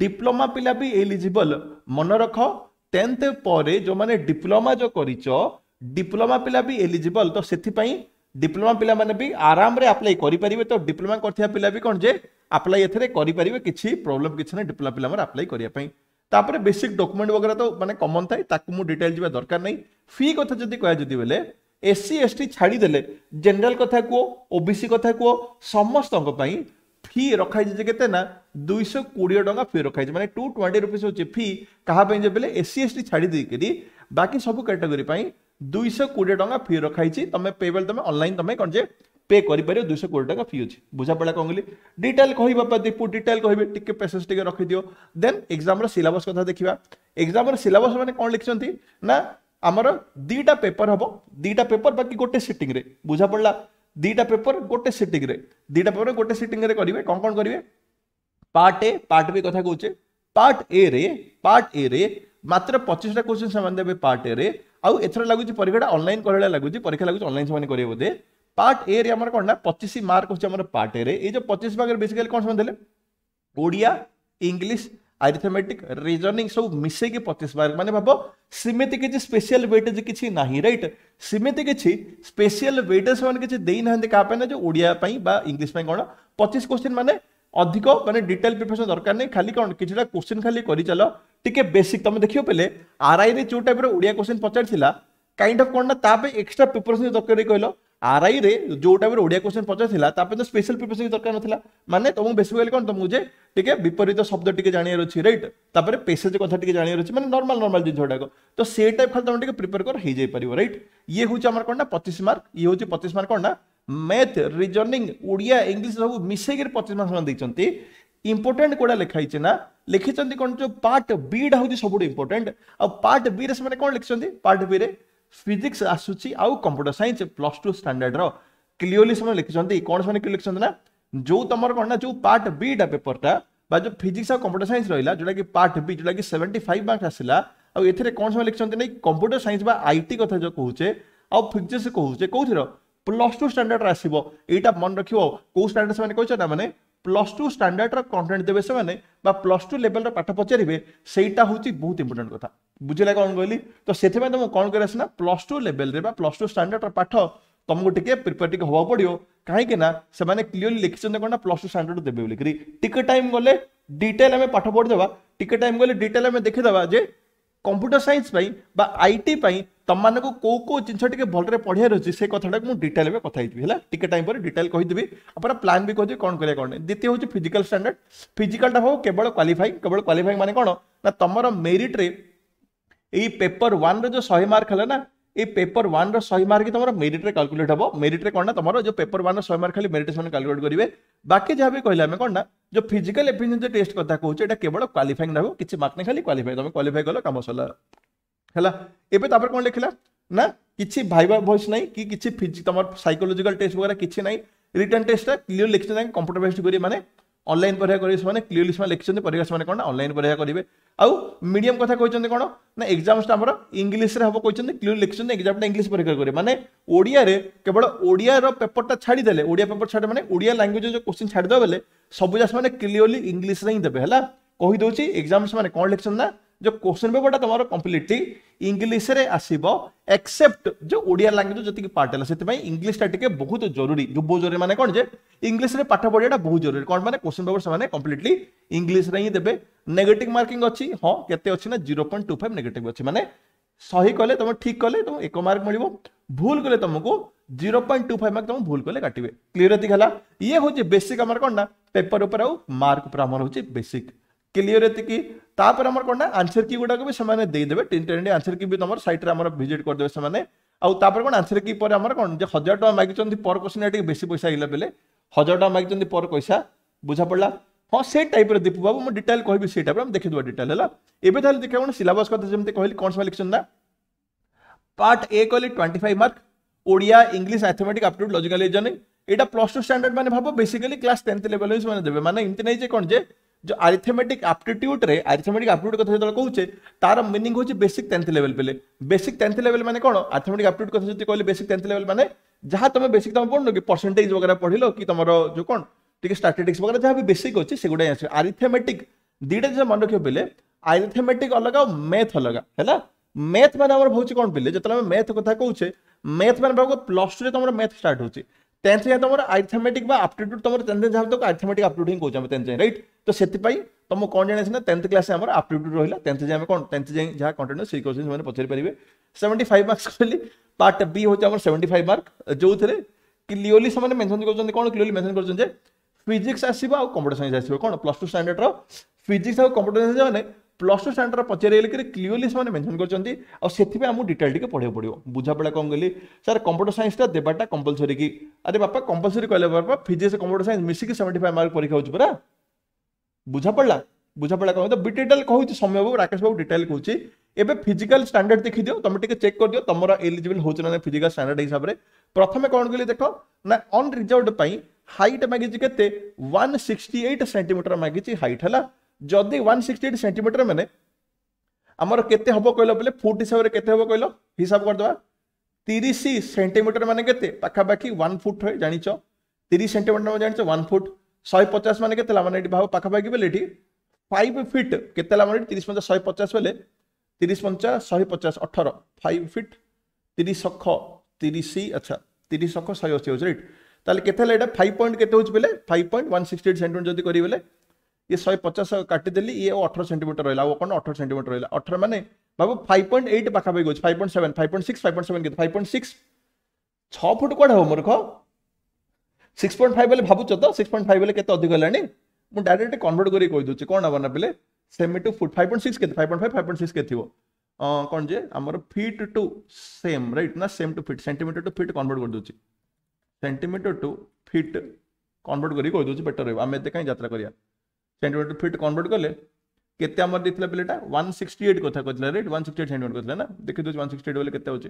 डिप्लोमा पिला भी एलिजिबल मन रख টেন্থ ପରେ ଯେଉଁମାନେ ଡିପ୍ଲୋମା ଯେଉଁ କରିଛ ଡିପ୍ଲୋମା ପିଲା ବି ଏଲିଜିବଲ୍ ତ ସେଥିପାଇଁ ଡିପ୍ଲୋମା ପିଲାମାନେ ବି ଆରାମରେ ଆପ୍ଲାଏ କରିପାରିବେ ତ ଡିପ୍ଲୋମା କରିଥିବା ପିଲା ବି କ'ଣ ଯେ ଆପ୍ଲାଏ ଏଥିରେ କରିପାରିବେ କିଛି ପ୍ରୋବ୍ଲେମ୍ କିଛି ନାହିଁ ଡିପ୍ଲୋମା ପିଲାମାନେ ଆପ୍ଲାଏ କରିବା ପାଇଁ ତାପରେ ବେସିକ୍ ଡକୁମେଣ୍ଟ ବଗେରା ତ ମାନେ କମନ୍ ଥାଏ ତାକୁ ମୁଁ ଡିଟେଲ୍ ଯିବା ଦରକାର ନାହିଁ ଫି କଥା ଯଦି କୁହାଯିବ ବେଲେ ଏସ୍ସି ଏସ୍ଟି ଛାଡ଼ିଦେଲେ ଜେନେରାଲ୍ କଥା କୁହ ଓବିସି କଥା କୁହ ସମସ୍ତଙ୍କ ପାଇଁ ফি କେତେ ନା ଦୁଇଶହ କୋଡ଼ିଏ ଟଙ୍କା ଫି টঙ্কা ମାନେ ଟୁ ଟ୍ୱେଣ୍ଟି টু ହେଉଛି ଫି କାହା ପାଇଁ ଯେବେ পাই ସି ଏସ୍ ଟି ଛାଡ଼ି ছাড়ি ବାକି ସବୁ সবু ପାଇଁ ଦୁଇଶହ କୋଡ଼ିଏ ଟଙ୍କା ଫି ফি ତମେ ପେ ବେଲେ তুমি ଅନଲାଇନ୍ ତମେ କଣ ଯେ ପେ କରିପାରିବ ଦୁଇଶହ କୋଡ଼ିଏ ଟଙ୍କା ଫି ଅଛି ବୁଝାପଡ଼ା କ'ଣ କହିଲି ଡିଟେଲ୍ କହିବା ବା ଦୀପୁ ଡିଟେଲ୍ କହିବେ ଟିକେ ପ୍ରୋସେସ୍ ଟିକେ ରଖିଦିଅ ଦେନ୍ ଏକ୍ଜାମ୍ର ସିଲାବସ୍ କଥା ଦେଖିବା ଏକ୍ଜାମ୍ର ସିଲାବସ୍ ମାନେ କ'ଣ ଲେଖିଛନ୍ତି ନା ଆମର ଦୁଇଟା ପେପର୍ ହେବ ଦୁଇଟା ପେପର୍ ବାକି ଗୋଟେ ସିଟିଂରେ ବୁଝାପଡ଼ିଲା দুইটা পেপর গোটে সিটিংরে দুইটা পেপর গোটে সিটিংরে করবে কম কম করবে পার্ট এ পার্ট বি কথা কৌছে পার্ট এ রে পার্ট এ রে মাত্র পঁচিশটা কোশ্চিন সে দেবে পার্ট এ রে আউ এথর লাগুছি পরীক্ষাটা অনলাইন করা লাগুছি পরীক্ষা লাগুছি অনলাইন সে করবে বোধে পার্ট এ রে আমার কোণ না পঁচিশ মার্ক হচ্ছে আমার পার্ট এ রে এই যে পঁচিশ মার্কের বেসিক্যালি কোণ সে দেলে ওড়িয়া ইংলিশ ଆରିଥମେଟିକ୍ ରିଜନିଂ ସବୁ ମିଶେଇକି ପଚିଶ ମାର୍କ ମାନେ ଭାବ ସେମିତି କିଛି ସ୍ପେଶିଆଲ ୱେଟେଜ କିଛି ନାହିଁ ରାଇଟ୍ ସେମିତି କିଛି ସ୍ପେଶିଆଲ ୱେଟେଜ୍ ସେମାନେ କିଛି ଦେଇନାହାନ୍ତି କାହା ପାଇଁ ନା ଯେ ଓଡ଼ିଆ ପାଇଁ ବା ଇଂଲିଶ ପାଇଁ କ'ଣ ପଚିଶ କୋଶ୍ଚିନ୍ ମାନେ ଅଧିକ ମାନେ ଡିଟେଲ ପ୍ରିପେରେସନ୍ ଦରକାର ନାହିଁ ଖାଲି କ'ଣ କିଛିଟା କୋଶ୍ଚିନ୍ ଖାଲି କରିଚାଲ ଟିକେ ବେସିକ୍ ତମେ ଦେଖିବାକୁ ପାଇଲେ ଆର୍ଆଇରେ ଯେଉଁ ଟାଇପ୍ର ଓଡ଼ିଆ କୋଶ୍ଚିନ୍ ପଚାରିଥିଲା କାଇଣ୍ଡ ଅଫ୍ କ'ଣ ନା ତା ପାଇଁ ଏକ୍ସଟ୍ରା ପ୍ରିପେରେସନ୍ ଦରକାର କହିଲ ଆର୍ଆଇରେ ଯେଉଁଟା ବି ଓଡ଼ିଆ କ୍ୱେଶ୍ଚନ୍ ପଚାରିଥିଲା ତା ପାଇଁ ତ ସ୍ପେଶାଲ ପ୍ରିପେରେସନ୍ ଦରକାର ନଥିଲା ମାନେ ତୁମକୁ ବେସିକାଲି କ'ଣ ତୁମକୁ ଯେ ଟିକେ ବିପରୀତ ଶବ୍ଦ ଟିକେ ଜାଣିବାର ଅଛି ରାଇଟ୍ ତାପରେ ପେସେଜ୍ କଥା ଟିକେ ଜାଣିବାର ଅଛି ମାନେ ନର୍ମାଲ ନର୍ମାଲ ଜିନିଷ ଗୁଡ଼ାକ ତ ସେ ଟାଇପ୍ ଖାଲି ତୁମେ ଟିକେ ପ୍ରିପେୟାର କର ହେଇଯାଇପାରିବ ରାଇଟ୍ ଇଏ ହେଉଛି ଆମର କ'ଣ ନା ପଚିଶ ମାର୍କ ଇଏ ହେଉଛି ପଚିଶ ମାର୍କ କ'ଣ ନା ମ୍ୟାଥ୍ ରିଜନିଂ ଓଡ଼ିଆ ଇଂଲିଶ ସବୁ ମିଶେଇକିରି ପଚିଶ ମାର୍କ ସେମାନେ ଦେଇଛନ୍ତି ইম্পর্টেন্ট কোটা লেখা হয়েছে না লিখিছেন কোণ যে পার্ট বিটা হচ্ছে সবুঠ ইম্পর্টেন্ট আ পার্ট বি রে সে কোণ লিখিছেন পার্ট বি রে ଫିଜିକ୍ସ ଆସୁଛି ଆଉ କମ୍ପ୍ୟୁଟର ସାଇନ୍ସ ପ୍ଲସ୍ ଟୁ ଷ୍ଟାଣ୍ଡାର୍ଡ଼ର କ୍ଲିଅରଲି ସେମାନେ ଲେଖିଛନ୍ତି କ'ଣ ସେମାନେ କ୍ଲିୟର ଲେଖିଛନ୍ତି ନା ଯେଉଁ ତମର କ'ଣ ନା ଯେଉଁ ପାର୍ଟ ବିଟା ପେପରଟା ବା ଯେଉଁ ଫିଜିକ୍ସ ଆଉ କମ୍ପ୍ୟୁଟର ସାଇନ୍ସ ରହିଲା ଯେଉଁଟାକି ପାର୍ଟ ବି ଯେଉଁଟାକି ସେଭେଣ୍ଟି ଫାଇଭ୍ ମାର୍କ ଆସିଲା ଆଉ ଏଥିରେ କ'ଣ ସେମାନେ ଲେଖିଛନ୍ତି ନାଇଁ କମ୍ପ୍ୟୁଟର ସାଇନ୍ସ ବା ଆଇଟି କଥା ଯେଉଁ କହୁଛେ ଆଉ ଫିଜିକ୍ସ କହୁଛେ କେଉଁଥିର ପ୍ଲସ୍ ଟୁ ଷ୍ଟାଣ୍ଡାର୍ଡ଼ର ଆସିବ ଏଇଟା ମନେ ରଖିବ କେଉଁ ଷ୍ଟାଣ୍ଡାର୍ଡ଼ ସେମାନେ କହିଛନ୍ତି ନା ମାନେ ପ୍ଲସ୍ ଟୁ ଷ୍ଟାଣ୍ଡାର୍ଡ଼ର କଣ୍ଟେଣ୍ଟ ଦେବେ ସେମାନେ ବା ପ୍ଲସ୍ ଟୁ ଲେଭେଲର ପାଠ ପଚାରିବେ ସେଇଟା ହେଉଛି ବହୁତ ଇମ୍ପୋର୍ଟାଣ୍ଟ କଥା बुझेगा कौन कहली तो से तुम कौन कर plus two level plus two स्टाडार्डर पाठ तुमको टी प्रिपेयर टी हाँ पड़ो कहीं से क्लीयरली लिखी कौन प्लस टू स्टाडार्ड देते बोलिक टाइम गले डिटेल आम पाठ पढ़ी देवा टिकेट टाइम गले डिटेल आम देखीदे कंप्यूटर सैंस आई टी तुम मैं कौ कौ जिन भल में पढ़ार अच्छे से कथा मुझे डिटेल में कथी है टिके टाइम पर डिटेल कहीदेवी आप प्लां भी कहते कौन करेंगे कौन द्वितीय हूँ फिजिकाल स्टाडार्ड फिजिकाल हाँ केवल क्वाफाइंग केवल क्वाफाइंग मैंने कौन ना तुम मेरीट्रे ଏଇ ପେପର ୱାନ୍ର ଯେଉଁ ଶହେ ମାର୍କ ହେଲା ନା ଏଇ ପେପର ୱାନ୍ର ଶହେ ମାର୍କ ତୁମର ମେରିଟ୍ରେ କାଲକୁଲେଟ୍ ହେବ ମେରିଟ୍ରେ କ'ଣ ନା ତୁମର ଯେଉଁ ପେପର ୱାନ୍ର ଶହେ ମାର୍କ ଖାଲି ମେରିଟ୍ ସେମାନେ କାଲକୁଲେଟ୍ କରିବେ ବାକି ଯାହା ବି କହିଲେ ଆମେ କ'ଣ ନା ଯେଉଁ ଫିଜିକାଲ ଏଫିସିଏନ୍ସି ଟେଷ୍ଟ କଥା କହୁଛୁ ଏଇଟା କେବଳ କ୍ୱାଲିଫାଇଂ ରହିବ କିଛି ମାର୍କ ନାହିଁ ଖାଲି କ୍ୱାଲିଫାଇ ତୁମେ କ୍ୱାଲିଫାଇ କଲ କାମ ସରିଲା ହେଲା ଏବେ ତାପରେ କ'ଣ ଲେଖିଲା ନା କିଛି ଭାଇବା ଭଏସ୍ ନାହିଁ କି କିଛି ତୁମର ସାଇକୋଲୋଜିକାଲ ଟେଷ୍ଟ ବଗେରା କିଛି ନାହିଁ ରିଟର୍ନ ଟେଷ୍ଟଟା କ୍ଲିଅର ଲେଖିଛନ୍ତି କମ୍ପ୍ୟୁଟର ବେସ୍ଡ କରି ମାନେ অনলাইন পরীক্ষা করবে সে ক্লিয়রলি সে লিখিছেন পরীক্ষা সে কোণ অনলাইন পরীক্ষা করবে আউ মিডিয়াম কথা কিন্তু কোণ না এক্সামটা আমার ইংলিশে হব কিন্তু ক্লিয়রলি লিখিছেন এক্সামটা ইংলিশ পরীক্ষা করবে মানে ওড়িয়ারে কেবল ওড়িয়ার পেপরটা ছাড়িদেলে ওড়িয়া পেপর ছাড়ি মানে ওড়িয়া ল্যাঙ্গুয়েজ যে কোশ্চিন ছাড়িদেবে বেলে সবুজা সে ক্লিয়রলি ইংলিশে ହିଁ দেবে ହେଲା କହିଦେଉଛି ଏକ୍ଜାମ୍ ସେମାନେ କ'ଣ ଲେଖିଛନ୍ତି ନା जो क्वेश्चन पेपर टा तुम कम्प्लीटली इंग्लीश रे आसब एक्सेप्ट जो ओडिया लांगुएज जी पार्ट है से इंग्लीश टा बहुत जरूरी युव जरूरी मैंने कौन जे इंग्लीश रे पाठ पढ़िया बहुत जरूरी कौन मैंने क्वेश्चन पेपर से कम्प्लीटली इंग्लीश रे ही देते नेगेट मार्किंग अच्छी हाँ के zero point two five negative अच्छे मैंने सही कले तुम ठीक कले तुम एक मार्क मिल भूल कले तुमको zero point two five mark तुम भूल कले काटे क्लीयर ये हूँ बेसिक आम कौन ना पेपर उपर आ मार्क उपर आम बेसिक क्लीयर ये आम कौन आंसर की गुड़ाक भी देदेवे तीन टेन आंसर की भी तुम सैट्रे आम भिजिट करदे से आउे कौन आंसर की पर कौन हजार टाँग मागिंट पर क्वेश्चन टे पैसा इला बेले हजार टाँग मागिंट पर पैसा बुझा पड़ा हाँ से टाइप रीपू बाबू मुझे डिटेल कह से टाइप देखीदेव डिटेल है एवं तेल देखा कौन सिलबस कथ जमी कहली कौन सब लिखिशन ना पार्ट ए कहली twenty five mark Odia English mathematic aptitude logical reasoning यहाँ प्लस टू स्टाडर्ड मैंने भाव बेसिकली क्लास टेन्थ लेवल मैंने मैंने इमती नहीं कौन जे जो आरिथमेटिक आप्टिट्यूड रे आरिथमेटिक आप्टिट्यूड कथा जो कहचे तार मिनिंग हूँ बेसिक टेन्थ लेवल पे बेसिक टेन्थ लेवल मैंने कौन आरिथमेटिक आप्टिट्यूड कथा जो कहले बेसिक टेन्थ लेवल मैंने जहाँ तुम बेसिक तुम पढ़ कि परसेंटेज वगैरह पढ़ल कि तुम जो कौन टी स्टाटिक्स वगैरह जहाँ भी बेसिक अच्छे से गुड़ा आस आरिथमेटिक दुईटा जिन मन रखे पे आरिथमेटिक अलग आ मैथ अलग है मैथ मैंने हमारे हूँ कौन पे जो मैथ कथा कहे मैथ मैंने प्लस टू तुम मैथ स्टार्ट होती टेन्थ जाए तुम आर्थमेटिक्टिट्यूड तुम टेन्थ जहाँ तक आर्थमेटिक आप्टिट्यूड ही कौन आम टेन्थ जाए रईट तो से तुम कौन जाना है टेन्थ क्लास आप्टिट्यूड रहा टेन्थ जाए कौन टेन्थ जाए जहाँ कंटेन्यू सी क्वेश्चन मैंने पचार पारे सेवेंटी फाइव मार्क्स कहली पार्ट बी हूँ आम सेवेंटी फाइव मार्क जो थे क्लीयरली से मेनसन करते कौन क्लीयरली मेनसन करते फिजिक्स आसो आउ कंप्यूटर साइंस आसो प्लस टू स्टाडर्ड्र फिजिक्स आउ कंप्यूटर सैंस मैंने ପ୍ଲସ୍ ଟୁ ଷ୍ଟାଣ୍ଡାର୍ଡ଼ ପଚାରିଲେ ହେଲେ କ୍ଲିଅରଲି ସେମାନେ ମେନସନ୍ କରିଛନ୍ତି ଆଉ ସେଥିପାଇଁ ଆମକୁ ଡିଟେଲ୍ ଟିକେ ପଢ଼ିବାକୁ ପଡ଼ିବ ବୁଝାପଡ଼ା କ'ଣ କହିଲି ସାର୍ କମ୍ପ୍ୟୁଟର ସାଇନ୍ସଟା ଦେବାଟା କମ୍ପଲସରୀ କି ଆରେ ବାପା କମ୍ପଲସରୀ କହିଲେ ବାପା ଫିଜିକ୍ସ କମ୍ପ୍ୟୁଟର ସାଇନ୍ସ ମିଶିକି ସେଭେଣ୍ଟି ଫାଇଭ୍ ମାର୍କ ପରୀକ୍ଷା ହେଉଛି ପରା ବୁଝାପଡ଼ିଲା ବୁଝାପଡ଼ିଲା କ'ଣ ବି ଡିଟେଲ୍ କହୁଛି ସମୟ ବାବୁ ରାକେଶ ବାବୁ ଡିଟେଲ୍ କହୁଛି ଏବେ ଫିଜିକାଲ ଷ୍ଟାଣ୍ଡାର୍ଡ଼ ଦେଖିଦିଅ ତୁମେ ଟିକେ ଚେକ୍ କରିଦିଅ ତୁମର ଏଲିଜିବଲ୍ ହେଉଛି ନା ଫିଜିକାଲ ଷ୍ଟାଣ୍ଡାର୍ଡ଼ ହିସାବରେ ପ୍ରଥମେ କ'ଣ କହିଲେ ଦେଖ ନା ଅନ୍ ରିଜର୍ଭ ପାଇଁ ହାଇଟ୍ ମାଗିଛି କେତେ ୱାନ୍ ସିକ୍ସଟି ଏଇଟ୍ ସେଣ୍ଟିମିଟର ମାଗିଛି ହାଇଟ୍ ହେଲା ଯଦି ୱାନ୍ ସିକ୍ସଟି ଏଇଟ୍ ସେଣ୍ଟିମିଟର ମାନେ ଆମର କେତେ ହେବ କହିଲ ବୋଲେ ଫୁଟ୍ ହିସାବରେ କେତେ ହେବ କହିଲ ହିସାବ କରିଦେବା ତିରିଶ ସେଣ୍ଟିମିଟର ମାନେ କେତେ ପାଖାପାଖି ୱାନ୍ ଫୁଟ୍ ଜାଣିଛ ତିରିଶ ସେଣ୍ଟିମିଟର ମାନେ ଜାଣିଛ ୱାନ୍ ଫୁଟ୍ ଶହେ ପଚାଶ ମାନେ କେତେ ହେଲା ମାନେ ଏଠି ଭାବ ପାଖାପାଖି ବୋଲେ ଏଠି ଫାଇଭ ଫିଟ୍ କେତେ ହେଲା ମାନେ ତିରିଶ ପଞ୍ଚା ଶହେ ପଚାଶ ବୋଲେ ତିରିଶ ପଞ୍ଚା ଶହେ ପଚାଶ ଅଠର ଫାଇଭ ଫିଟ୍ ତିରିଶ ଅଖ ତିରିଶ ଆଚ୍ଛା ତିରିଶ ଅଖ ଶହେ ଅଶୀ ହେଉଛି ରାଇଟ୍ ତାହେଲେ କେତେ ହେଲା ଏଇଟା ଫାଇଭ ପଏଣ୍ଟ କେତେ ହେଉଛି ବୋଲେ five point one sixty eight centimeter ଯଦି କରିବେ ବୋଲେ ଇଏ ଶହେ ପଚାଶ କାଟିଦେଲି ଇଏ ଅଠର ସେଣ୍ଟିମିଟର ରହିଲା ଆଉ କ'ଣ ଅଠର ସେଣ୍ଟିମିଟର ରହିଲା ଅଠର ମାନେ ବାବୁ ଫାଇଭ୍ ପଏଣ୍ଟ ଏଇଟ୍ ପାଖାପାଖି ଅଛି five point seven five point six five point seven କେତେ ଫାଇଭ୍ ପଏଣ୍ଟ ସିକ୍ସ ଛଅ ଫୁଟ କୁଆଡ଼େ ହେବ ମୂର୍ଖ ସିକ୍ସ ପଏଣ୍ଟ ଫାଇଭ୍ ବୋଲେ ଭାବୁଛ ତ ସିକ୍ସ ପଏଣ୍ଟ ଫାଇଭ୍ ବୋଲେ କେତେ ଅଧିକ ହେଲାଣି ମୁଁ ଡାଇରେକ୍ଟ କନଭର୍ଟ କରିକି କହିଦେଉଛି କ'ଣ ହେବ ନା ବୋଲେ cm to foot five point six କେତେ five point five five point six କେତେ ଥିବ କ'ଣ ଯେ ଆମର ଫିଟ୍ ଟୁ ସେମ୍ ରାଇଟ୍ ନା cm to feet centimeter to feet convert କରିଦେଉଛି ସେଣ୍ଟିମିଟର ଟୁ ଫିଟ୍ କନଭର୍ଟ କରିକି କହିଦେଉଛି ବେଟର୍ ରହିବ ଆମେ ଏତେ କାହିଁ ଯାତ୍ରା କରିବା সেন্টিমিটার ফিট কনভর্ট কলে কেতে আমার দিয়েছিল পিলাটা ওয়ান সিক্সটি এইট কথা কথা right one sixty eight centimeter কথা না দেখি দেଉଛି ওয়ান সিক্সটি এইট বেলে কেতে হচ্ছে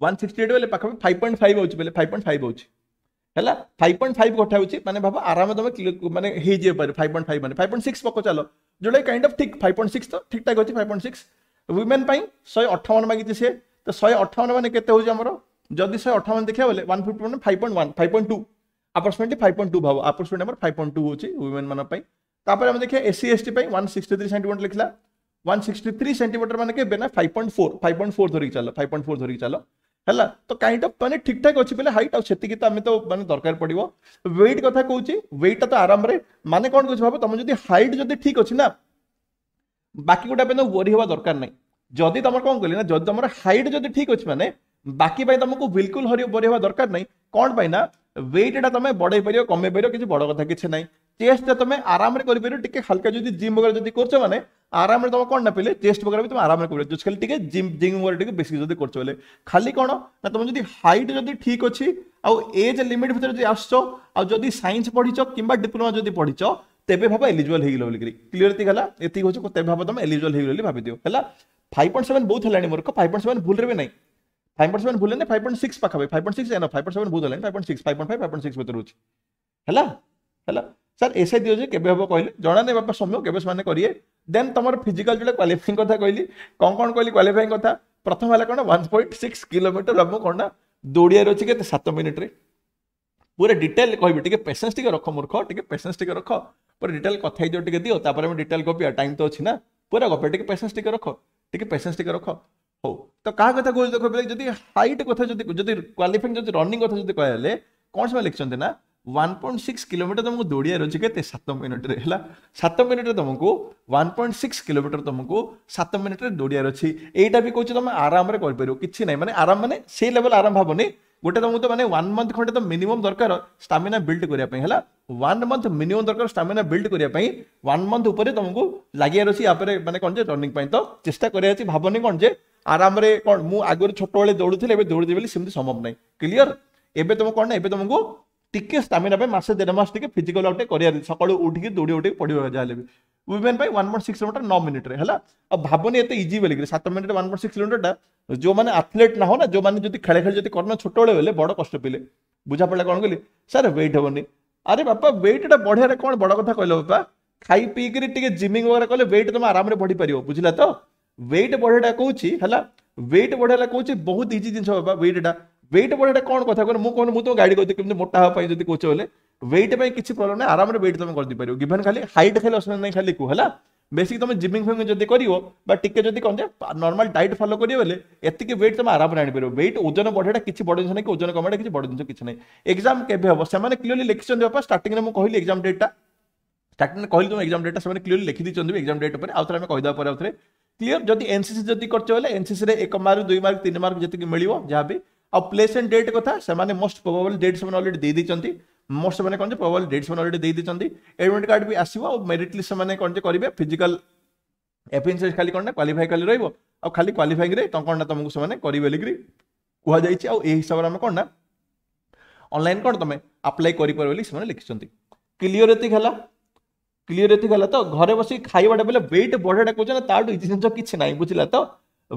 ওয়ান সিক্সটি এইট বেলে পাখাপাখি ফাইভ পয়েন্ট ফাইভ হচ্ছে বেলে ফাইভ পয়েন্ট ফাইভ হচ্ছে ହେଲା ଫାଇଭ୍ ପଏଣ୍ଟ ଫାଇଭ୍ କଥା ହେଉଛି ମାନେ ଭାବ ଆରାମ ତମେ ମାନେ ହେଇଯାଇପାରେ ଫାଇଭ୍ ପଏଣ୍ଟ ଫାଇଭ୍ ମାନେ ଫାଇଭ୍ ପଏଣ୍ଟ ସିକ୍ସ ପକ ଚାଲ ଯେଉଁଟା କାଇଣ୍ଡ ଅଫ୍ ଠିକ୍ ଫାଇଭ୍ ପଏଣ୍ଟ ସିକ୍ସ ତ ଠିକ୍ ଠାକ୍ ଅଛି ଫାଇଭ୍ ପଏଣ୍ଟ ସିକ୍ସ ୱିମେନ୍ ପାଇଁ ଶହେ ଅଠାବନ ମାଗିଛି ସିଏ ତ ଶହେ ଅଠାବନ ମାନେ କେତେ ହେଉଛି ଆମର ଯଦି ଶହେ ଅଠାବନ ଦେଖିବା ବୋଲେ ୱାନ୍ ଫିଫ୍ଟି ମାନେ five point one five point two approximately five point two ଭାବ ଆପ୍ରୋକ୍ସିମେଟ୍ ଆମର ଫାଇଭ୍ ପଏଣ୍ଟ ଟୁ ହେଉଛି ୱିମେନ୍ ମାନଙ୍କ ପାଇଁ ତାପରେ ଆମେ ଦେଖିବା ଏସ୍ସି ଏସ୍ଟି ପାଇଁ ୱାନ୍ ସିକ୍ସଟି ଥ୍ରୀ ସେଣ୍ଟିମିଟର ଲେଖିଲା ୱାନ୍ ସିକ୍ସଟି ଥ୍ରୀ ସେଣ୍ଟିମିଟର ମାନେ କେବେ ନା five point four five point four ଧରିକି ଚାଲ ଫାଇଭ୍ ପଏଣ୍ଟ ଫୋର୍ ଧରିକି ଚାଲ ହେଲା ତ କାଇଣ୍ଡ ଅଫ୍ ମାନେ ଠିକ୍ ଠାକ୍ ଅଛି ବୋଲେ ହାଇଟ୍ ଆଉ ସେତିକି ତ ଆମେ ତ ମାନେ ଦରକାର ପଡ଼ିବ ୱେଟ୍ କଥା କହୁଛି ୱେଟ୍ଟା ତ ଆରାମରେ ମାନେ କ'ଣ କହୁଛି ଭାବ ତମେ ଯଦି ହାଇଟ୍ ଯଦି ଠିକ୍ ଅଛି ନା ବାକି ଗୋଟେ ପାଇଁ ୱରି ହେବା ଦରକାର ନାହିଁ ଯଦି ତମର କ'ଣ କହିଲି ନା ଯଦି ତମର ହାଇଟ୍ ଯଦି ଠିକ୍ ଅଛି ମାନେ ବାକି ପାଇଁ ତମକୁ ବିଲକୁଲ ହରି ୱରି ହେବା ଦରକାର ନାହିଁ କ'ଣ ପାଇଁ ନା ওয়েটটা তুমি বড়াই পার কমাই পার কিছু বড় কথা কিছু নাই চেষ্টটা তুমি আরামে করে করিপার টিকি হালকা যদি জিম বগে যদি করছো মানে আরামে তোমার কোণ না পেলে চেষ্ট বগে তুমি আরামে করে খালি টিকি জিম জিম বগে টিকি বেশি যদি করছো বলে খালি কোণ না তুমি যদি হাইট যদি ঠিক অছি আউ এজ লিমিট ভিতরে যদি আসছো আউ যদি সাইন্স পড়িছ কিংবা ডিপ্লোমা যদি পড়িছ তেবে ভাব এলিজিবল হয়ে গেল বলি ক্লিয়ার এতিক হল এতিক হচ্ছে তেবে ভাব তুমি এলিজিবল হয়ে গেল বলি ভাবি দিও হল ফাইভ পয়েন্ট সেভেন বহুত হলানি মোর ফাইভ পয়েন্ট সেভেন ভুলরে বি নাই ফাইভ পয়েন্ট ସେଭେନ୍ ଭୁଲେନି ଫାଇଭ୍ ପଏଣ୍ଟ ସିକ୍ସ ପାଖାପାଖି ଫାଇଭ୍ ପଏଣ୍ଟ ସିକ୍ସ ଏନ୍ ଫାଇଭ୍ ପଏଣ୍ଟ ସେଭେନ୍ ବହୁତ ହେଲାଣି five point six five point five five point six ଭିତରେ ଅଛି ହେଲା ହେଲା ସାର୍ ଏସ୍ଆଇ ଦିଓଜି କେବେ ହେବ କହିଲେ ଜଣାନାହିଁ ବାପା ସୌମ୍ୟ କେବେ ସେମାନେ କରିବେ ଦେନ୍ ତୁମର ଫିଜିକାଲ୍ ଯେଉଁଟା କ୍ୱାଲିଫାଇଂ କଥା କହିଲି କ'ଣ କ'ଣ କହିଲି କ୍ୱାଲିଫାଇଂ କଥା ପ୍ରଥମ ହେଲା କ'ଣ ୱାନ୍ ପଏଣ୍ଟ ସିକ୍ସ କିଲୋମିଟର ଆମକୁ କ'ଣ ନା ଦୌଡ଼ିବାର ଅଛି କେତେ ସାତ ମିନିଟ୍ରେ ପୁରା ଡିଟେଲ୍ କହିବି ଟିକେ ପେସେନ୍ସ ଟିକେ ରଖ ମୂର୍ଖ ଟିକେ ପେସେନ୍ସ ଟିକେ ରଖ ପୁରା ଡିଟେଲ୍ କଥା ହେଇଯିବ ଟିକେ ଦିଅ ତାପରେ ଆମେ ଡିଟେଲ୍ ଗପିବା ଟାଇମ୍ ତ ଅଛି ନା ପୁରା ଗପିବା ଟିକେ ପେସେନ୍ସ ଟିକେ ରଖ ଟିକେ ପେସେନ୍ସ ଟିକେ ରଖ ହଉ ତ କାହା କଥା କହୁଛି ଦେଖ ବେଲେ ଯଦି ହାଇଟ୍ କଥା ଯଦି ଯଦି କ୍ୱାଲିଫାଇଂ ଯଦି ରନିଂ କଥା ଯଦି କହିଲେ କ'ଣ ସେମାନେ ଲେଖିଛନ୍ତି ନା ୱାନ୍ ପଏଣ୍ଟ ସିକ୍ସ କିଲୋମିଟର ତୁମକୁ ଦୌଡ଼ିବାର ଅଛି କେତେ ସାତ ମିନିଟ୍ରେ ହେଲା ସାତ ମିନିଟ୍ରେ ତୁମକୁ ୱାନ୍ ପଏଣ୍ଟ ସିକ୍ସ କିଲୋମିଟର ତୁମକୁ ସାତ ମିନିଟ୍ରେ ଦୌଡ଼ିବାର ଅଛି ଏଇଟା ବି କହୁଛି ତୁମେ ଆରାମରେ କରିପାରିବ କିଛି ନାହିଁ ମାନେ ଆରାମ ମାନେ ସେଇ ଲେଭେଲ୍ ଆରାମ ଭାବନି ଗୋଟେ ତୁମକୁ ତ ମାନେ ୱାନ୍ ମନ୍ଥ ଖଣ୍ଡେ ତ ମିନିମମ୍ ଦରକାର ଷ୍ଟାମିନା ବିଲ୍ଡ କରିବା ପାଇଁ ହେଲା ୱାନ୍ ମନ୍ଥ ମିନିମମ୍ ଦରକାର ଷ୍ଟାମିନା ବିଲ୍ଡ କରିବା ପାଇଁ ୱାନ୍ ମନ୍ଥ ଉପରେ ତୁମକୁ ଲାଗିବାର ଅଛି ୟାପରେ ମାନେ କ'ଣ ଯେ ରନିଂ ପାଇଁ ତ ଚେଷ୍ଟା କରିବା ଅଛି ଭାବନି କ'ଣ ଯେ ଆରାମରେ କ'ଣ ମୁଁ ଆଗରୁ ଛୋଟବେଳେ ଦୌଡ଼ୁଥିଲି ଏବେ ଦୌଡ଼ିଦେବି ବୋଲି ସେମିତି ସମ୍ଭବ ନାହିଁ କ୍ଲିଅର ଏବେ ତୁମକୁ କ'ଣ ନା ଏବେ ତୁମକୁ ଟିକେ ଷ୍ଟାମିନା ପାଇଁ ମାସେ ଦେଢ଼ ମାସ ଟିକେ ଫିଜିକାଲ ଆଉଟ୍ କରିବାର ସକାଳୁ ଉଠିକି ଦୌଡ଼ି ଉଠିକି ପଡ଼ିବ ଯାହା ହେଲେ ବି ୱିମେନ୍ ପାଇଁ ୱାନ୍ ପଏଣ୍ଟ ସିକ୍ସ କିଲୋମିଟର ନଅ ମିନିଟ୍ରେ ହେଲା ଆଉ ଭାବୁନି ଏତେ ଇଜି ବୋଲିକିରି ସାତ ମିନିଟ୍ ୱାନ୍ ପଏଣ୍ଟ ସିକ୍ସ କିଲୋମିଟରଟା ଯେଉଁମାନେ ଆଥଲେଟ୍ ନା ହଉ ନା ଯେଉଁମାନେ ଯଦି ଖେଳେ ଖେଳେ ଯଦି କରିନ ଛୋଟବେଳେ ହେଲେ ବଡ଼ କଷ୍ଟ ପିଲେ ବୁଝା ପଡ଼ିଲା କ'ଣ କହିଲି ସାର୍ ୱେଟ୍ ହେବନି ଆରେ ବାପା ୱେଟ୍ ୱେଟ୍ଟା ବଢ଼ିବାରେ କ'ଣ ବଡ଼ କଥା କହିଲ ବାପା ଖାଇ ପିଇକିରି ଟିକେ ଜିମିଂ ବଗେରା କଲେ ୱେଟ୍ ତୁମେ ଆରାମରେ ବଢ଼ିପାରିବ ବୁଝିଲା ତ ୱେଟ୍ ବଢ଼େଇଟା କହୁଛି ହେଲା ୱେଟ୍ ବଢ଼େଇଲା କହୁଛି ବହୁତ ଇଜି ଜିନିଷ ବାବା ୱେଟ୍ଟା ୱେଟ୍ ବଢ଼େଇଟା କ'ଣ କଥା କହିଲେ ମୁଁ କ'ଣ ମୁଁ ତୁମ ଗାଇଡ଼ କରିଦେବି କେମିତି ମୋଟା ହେବା ପାଇଁ ଯଦି କହୁଛ ବୋଲେ ୱେଟ୍ ପାଇଁ କିଛି ପ୍ରୋବ୍ଲେମ୍ ନାହିଁ ଆରାମରେ ୱେଟ୍ ତୁମେ କରିଦେଇପାରିବ ଗିଭେନ୍ ଖାଲି ହାଇଟ୍ ଖାଲି ଅସୁବିଧା ନାହିଁ ଖାଲି କୁହ ହେଲା ବେସିକ୍ ତୁମେ ଜିମିଂ ଫିମିଂ ଯଦି କରିବ ବା ଟିକେ ଯଦି କ'ଣ ନର୍ମାଲ୍ ଡାଇଟ୍ ଫଲୋ କରିବ ବୋଲେ ଏତିକି ୱେଟ୍ ତୁମେ ଆରାମରେ ଆଣିପାରିବ ୱେଟ୍ ଓଜନ ବଢ଼େଇଟା କିଛି ବଡ଼ ଜିନିଷ ନାହିଁ କି ଓଜନ କମେଇଟା କିଛି ବଡ଼ ଜିନିଷ କିଛି ନାହିଁ ଏକ୍ଜାମ୍ କେବେ ହେବ ସେମାନେ କ୍ଲିୟରଲି ଲେଖିଛନ୍ତି ବାପା ଷ୍ଟାର୍ଟିଂରେ ମୁଁ କହିଲି ଏକ୍ଜାମ୍ ଡେଟ୍ଟା ଷ୍ଟାର୍ଟିଂରେ କହିଲି ତୁମ ଏକ୍ଜାମ୍ ଡେଟ୍ଟା ସେମାନେ କ୍ଲିୟରଲି ଲେଖିଦେଇଛନ୍ତି ଏକ୍ଜାମ୍ ଡେଟ୍ ଉପରେ ଆଉ ଥରେ ଆମେ କହିଦେବା ପରେ ଆଉ ଥରେ क्लीयर जब एनसीसी जदि करछ एनसीसी एक मार्क दुई मार्क तीन मार्क जति मिलियो जहाँ भी आ प्लेस एंड डेट कथा से मोस्ट प्रोबेबल डेट से अलरेडी दे दी मोस्ट से कौन प्रोबेबल डेट से अलरेडी दे दी एडमिट कार्ड भी आसो मेरीट लिस्ट से कौन करेंगे फिजिकल एफिनसीएस खाली कौन क्वालिफाई खाली रोक आउ खाली क्वालिफाइंग रे कौन तुमको से करेंगे बोलिकी କୁହାଯାଇଛି आउ ये हिसाब से कौन ना ଅନଲାଇନ୍ कौन तुम्हें ଆପ୍ଲାଏ कर ବୋଲି क्लीयर ये ক্লিয়ার ଏତିକି ହେଲା ତ ଘରେ ବସିକି ଖାଇବାଟା ବୋଲେ ୱେଟ୍ ବଢ଼ାଟା କହୁଛ ନା ତାଠୁ ଇଜି ଜିନିଷ କିଛି ନାହିଁ ବୁଝିଲା ତ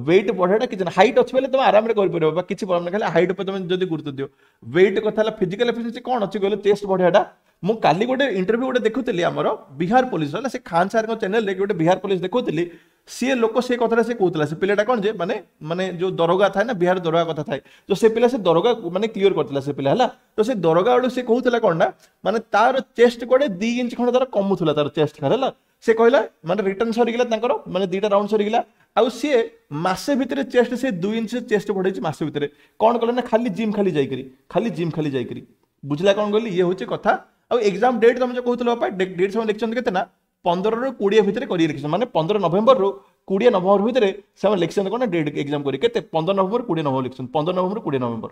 ୱେଟ୍ ବଢ଼ାଟା କିଛି ନାହିଁ ହାଇଟ୍ ଅଛି ବୋଲେ ତୁମେ ଆରାମରେ କରିପାରିବ ବା କିଛି ପ୍ରୋବ୍ଲେମ୍ ନାହିଁ ଖାଲି ହାଇଟ୍ ଉପରେ ତୁମେ ଯଦି ଗୁରୁତ୍ୱ ଦିଅ ୱେଟ୍ କଥା ହେଲା ଫିଜିକାଲ ଏଫିସିଏନ୍ସି କ'ଣ ଅଛି କହିଲେ ଚେଷ୍ଟ ବଢ଼ିଆଟା ମୁଁ କାଲି ଗୋଟେ ଇଣ୍ଟରଭ୍ୟୁ ଗୋଟେ ଦେଖୁଥିଲି ଆମର ବିହାର ପୋଲିସ ହେଲା ସେ ଖାନ୍ ସାର୍ଙ୍କ ଚ୍ୟାନେଲରେ ଗୋଟେ ବିହାର ପୋଲିସ ଦେଖୁଥିଲି ସିଏ ଲୋକ ସେ କଥାଟା ସେ କହୁଥିଲା ସେ ପିଲାଟା କ'ଣ ଯେ ମାନେ ମାନେ ଯେଉଁ ଦରଗା ଥାଏ ନା ବିହାର ଦରଗା କଥା ଥାଏ ତ ସେ ପିଲା ସେ ଦରଗା ମାନେ କ୍ଲିଅର କରିଥିଲା ସେ ପିଲା ହେଲା ତ ସେ ଦରଗା ଗୋଟେ ସେ କହୁଥିଲା କ'ଣ ନା ମାନେ ତାର ଚେଷ୍ଟ କୁଆଡ଼େ ଦୁଇ ଇଞ୍ଚ ଖଣ୍ଡେ ତାର କମୁଥିଲା ତାର ଚେଷ୍ଟ ଖାଲି ହେଲା ସେ କହିଲା ମାନେ ରିଟର୍ନ ସରିଗଲା ତାଙ୍କର ମାନେ ଦୁଇଟା ରାଉଣ୍ଡ ସରିଗଲା ଆଉ ସିଏ ମାସେ ଭିତରେ ଚେଷ୍ଟ ସେ ଦୁଇ ଇଞ୍ଚ ଚେଷ୍ଟ ବଢ଼େଇଛି ମାସେ ଭିତରେ କ'ଣ କଲେ ନା ଖାଲି ଜିମ୍ ଖାଲି ଯାଇକରି ଖାଲି ଜିମ୍ ଖାଲି ଯାଇକରି ବୁଝିଲା କ'ଣ କହିଲି ଇଏ ହେଉଛି କଥା ଆଉ ଏକ୍ଜାମ୍ ଡେଟ୍ ତମେ ଯେଉଁ କହୁଥିଲ ବାପା ଡେଟ୍ ସେମାନେ ଲେଖିଛନ୍ତି କେତେ ନା ପନ୍ଦରରୁ କୋଡ଼ିଏ ଭିତରେ କରିବେ ରିଲେକ୍ସନ୍ ମାନେ ପନ୍ଦର ନଭେମ୍ବରରୁ କୋଡ଼ିଏ ନଭେମ୍ବର ଭିତରେ ସେମାନେ ଲେକ୍ସନ୍ କ'ଣ ଡେଟ୍ ଏକ୍ଜାମ୍ କରିବେ କେତେ ପନ୍ଦର ନଭେମ୍ବର କୋଡ଼ିଏ ନଭେମ୍ବର ଲେକ୍ସନ୍ ପନ୍ଦର ନଭେମ୍ବର କୋଡ଼ିଏ ନଭେମ୍ବର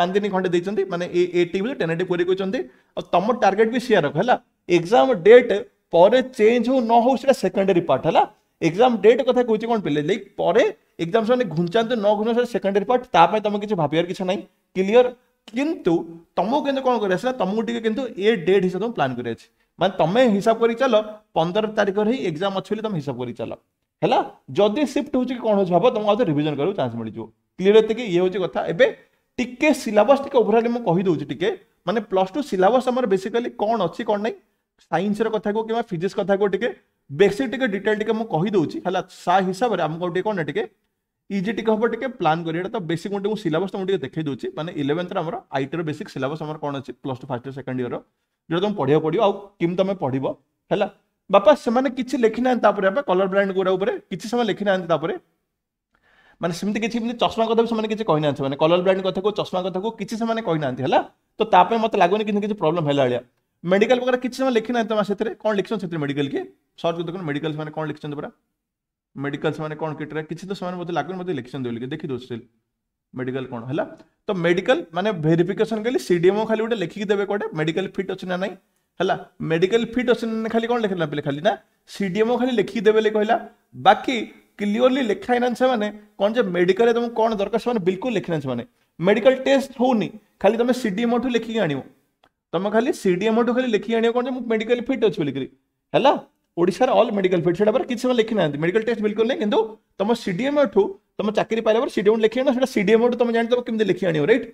ପାଞ୍ଚ ଦିନ ଖଣ୍ଡେ ଦେଇଛନ୍ତି ମାନେ ଏ ଏଇଟି ବୋଲି ଟେନେଟିଭ୍ କରି କହିଛନ୍ତି ଆଉ ତମ ଟାର୍ଗେଟ୍ ବି ସେୟା ରଖ ହେଲା ଏକ୍ଜାମ୍ ଡେଟ୍ ପରେ ଚେଞ୍ଜ ହଉ ନ ହଉ ସେଇଟା ସେକେଣ୍ଡାରୀ ପାର୍ଟ ହେଲା ଏକ୍ଜାମ୍ ଡେଟ୍ କଥା କହୁଛି କ'ଣ ପିଲେ ଲାଇକ୍ ପରେ ଏକ୍ଜାମ୍ ସେମାନେ ଘୁଞ୍ଚାନ୍ତୁ ନ ଘୁଞ୍ଚାନ୍ତୁ ସେଇଟା ସେକେଣ୍ଡାରୀ ପାର୍ଟ ତା ପାଇଁ ତମେ କିଛି ଭାବିବାର କିଛି ନାହିଁ କ୍ଲିଅର କିନ୍ତୁ ତମକୁ କିନ୍ତୁ କ'ଣ କରିବାର ଆସିଲା ତମକୁ ଟିକେ କିନ୍ତୁ ଏ ଡେଟ୍ ହିସାବରେ ପ୍ଲାନ୍ କରିବାର ଅଛି ମାନେ ତମେ ହିସାବ କରି ଚାଲ ପନ୍ଦର ତାରିଖରେ ହିଁ ଏକ୍ଜାମ୍ ଅଛି ବୋଲି ତମେ ହିସାବ କରି ଚାଲ ହେଲା ଯଦି ସିଫ୍ଟ ହେଉଛି କି କ'ଣ ହେଉଛି ହେବ ତମକୁ ଆଉ ରିଭିଜନ୍ କରିବାକୁ ଚାନ୍ସ ମିଳିଯିବ କ୍ଲିଅର୍ ଏତିକି ଇଏ ହେଉଛି କଥା ଏବେ ଟିକେ ସିଲାବସ୍ ଟିକେ ଓଭରାଲି ମୁଁ କହିଦେଉଛି ଟିକେ ମାନେ ପ୍ଲସ୍ ଟୁ ସିଲାବସ୍ ଆମର ବେସିକାଲି କ'ଣ ଅଛି କ'ଣ ନାହିଁ ସାଇନ୍ସର କଥାକୁ କିମ୍ବା ଫିଜିକ୍ସ କଥାକୁ ଟିକେ ବେସିକ୍ ଟିକେ ଡିଟେଲ୍ ଟିକେ ମୁଁ କହିଦେଉଛି ହେଲା ସା ହିସାବରେ ଆମକୁ ଟିକେ କ'ଣ ନା ଟିକେ ଇଜି ଟିକେ ହେବ ଟିକେ ପ୍ଲାନ୍ କରିବା ଏଇଟା ତ ବେସିକ୍ ମୁଁ ଟିକେ ମୁଁ ସିଲାବସ୍ ତୁମକୁ ଟିକେ ଦେଖେଇ ଦେଉଛି ମାନେ ଇଲେଭେନ୍ଥର ଆମର ଆଇଟିର ବେସିକ୍ ସିଲାବସ୍ ଆମର କ'ଣ ଅଛି plus two first year second ଇୟର୍ର ଯୋଉଟା ତମକୁ ପଢିବାକୁ ପଡିବ ଆଉ କିମ୍ ତମେ ପଢିବ ହେଲା ବାପା ସେମାନେ କିଛି ଲେଖିନାହାନ୍ତି ତାପରେ ବାପା କଲର ବ୍ରାଣ୍ଡ ଗୁରା ଉପରେ କିଛି ସେମାନେ ଲେଖିନାହାନ୍ତି ତାପରେ ମାନେ ସେମିତି କିଛି ଏମିତି ଚଷମା କଥା ବି ସେମାନେ କିଛି କହିନାହାନ୍ତି ସେମାନେ କଲର ବ୍ରାଣ୍ଡ କଥାକୁ ଚଷମା କଥାକୁ କିଛି ସେମାନେ କହିନାହାନ୍ତି ହେଲା ତ ତା ପାଇଁ ମୋତେ ଲାଗୁନି କିଛି କିଛି ପ୍ରୋବ୍ଲେମ୍ ହେଲା ଭଳିଆ ମେଡିକାଲ ପ୍ରକାର କିଛି ସେମାନେ ଲେଖିନାହାନ୍ତି ତମେ ସେଥିରେ କ'ଣ ଲେଖିଛନ୍ତି ସେଥିରେ ମେଡିକାଲ କି ସର୍ଚ୍ଚ କରି ଦେଖନ୍ତୁ ମେଡିକାଲ ସେମାନେ କ'ଣ ଲିଖିଛନ୍ତି ପରା ମେଡିକାଲ ସେମାନେ କ'ଣ କିଟ୍ରେ କିଛି ତ ସେମାନେ ମୋତେ ଲାଗୁନି ମୋତେ ଲେଖିଛନ୍ତି ବୋଲିକି ଦେଖିଦେଉଛି मेडिकल कौन है तो मेडिकल मैंने भेरिफिकेसन कह सीडीएमओ खाली गोटे लिखिक देवे कौटे मेडिकल फिट अच्छे ना नहीं मेडिकल फिट अच्छे खाली कौन लिखना पे खाली ना सीडीएमओ खाली लिखिक देवे कहला बाकी क्लीयरली लिखा है ना से कौन जो मेडिकल तुमको कौन दरकार से बिल्कुल लिखे ना से मेडिकल टेस्ट हो खाली तुम सीडीएमओ ठू लिखिक आनो तुम खाली सीडीएमओ ठू खाली लिखिक आने कौन जो मेडिकल फिट अच्छे बोलिकी है ओडार अल मेडिकल फिट से किसी लिखी ना मेडिकल टेस्ट बिल्कुल नहीं कि तुम सीडीएमओ ठू তুমি ଚାକିରି ପାଇଲା ପରେ ସିଡିଏମ୍ ଲେଖି ଆଣ ସେଟା ସିଡିଏମ୍ ଗୋଟେ ତମେ ଜାଣିଥିବ କେମିତି ଲେଖି ଆଣିବ ରାଇଟ୍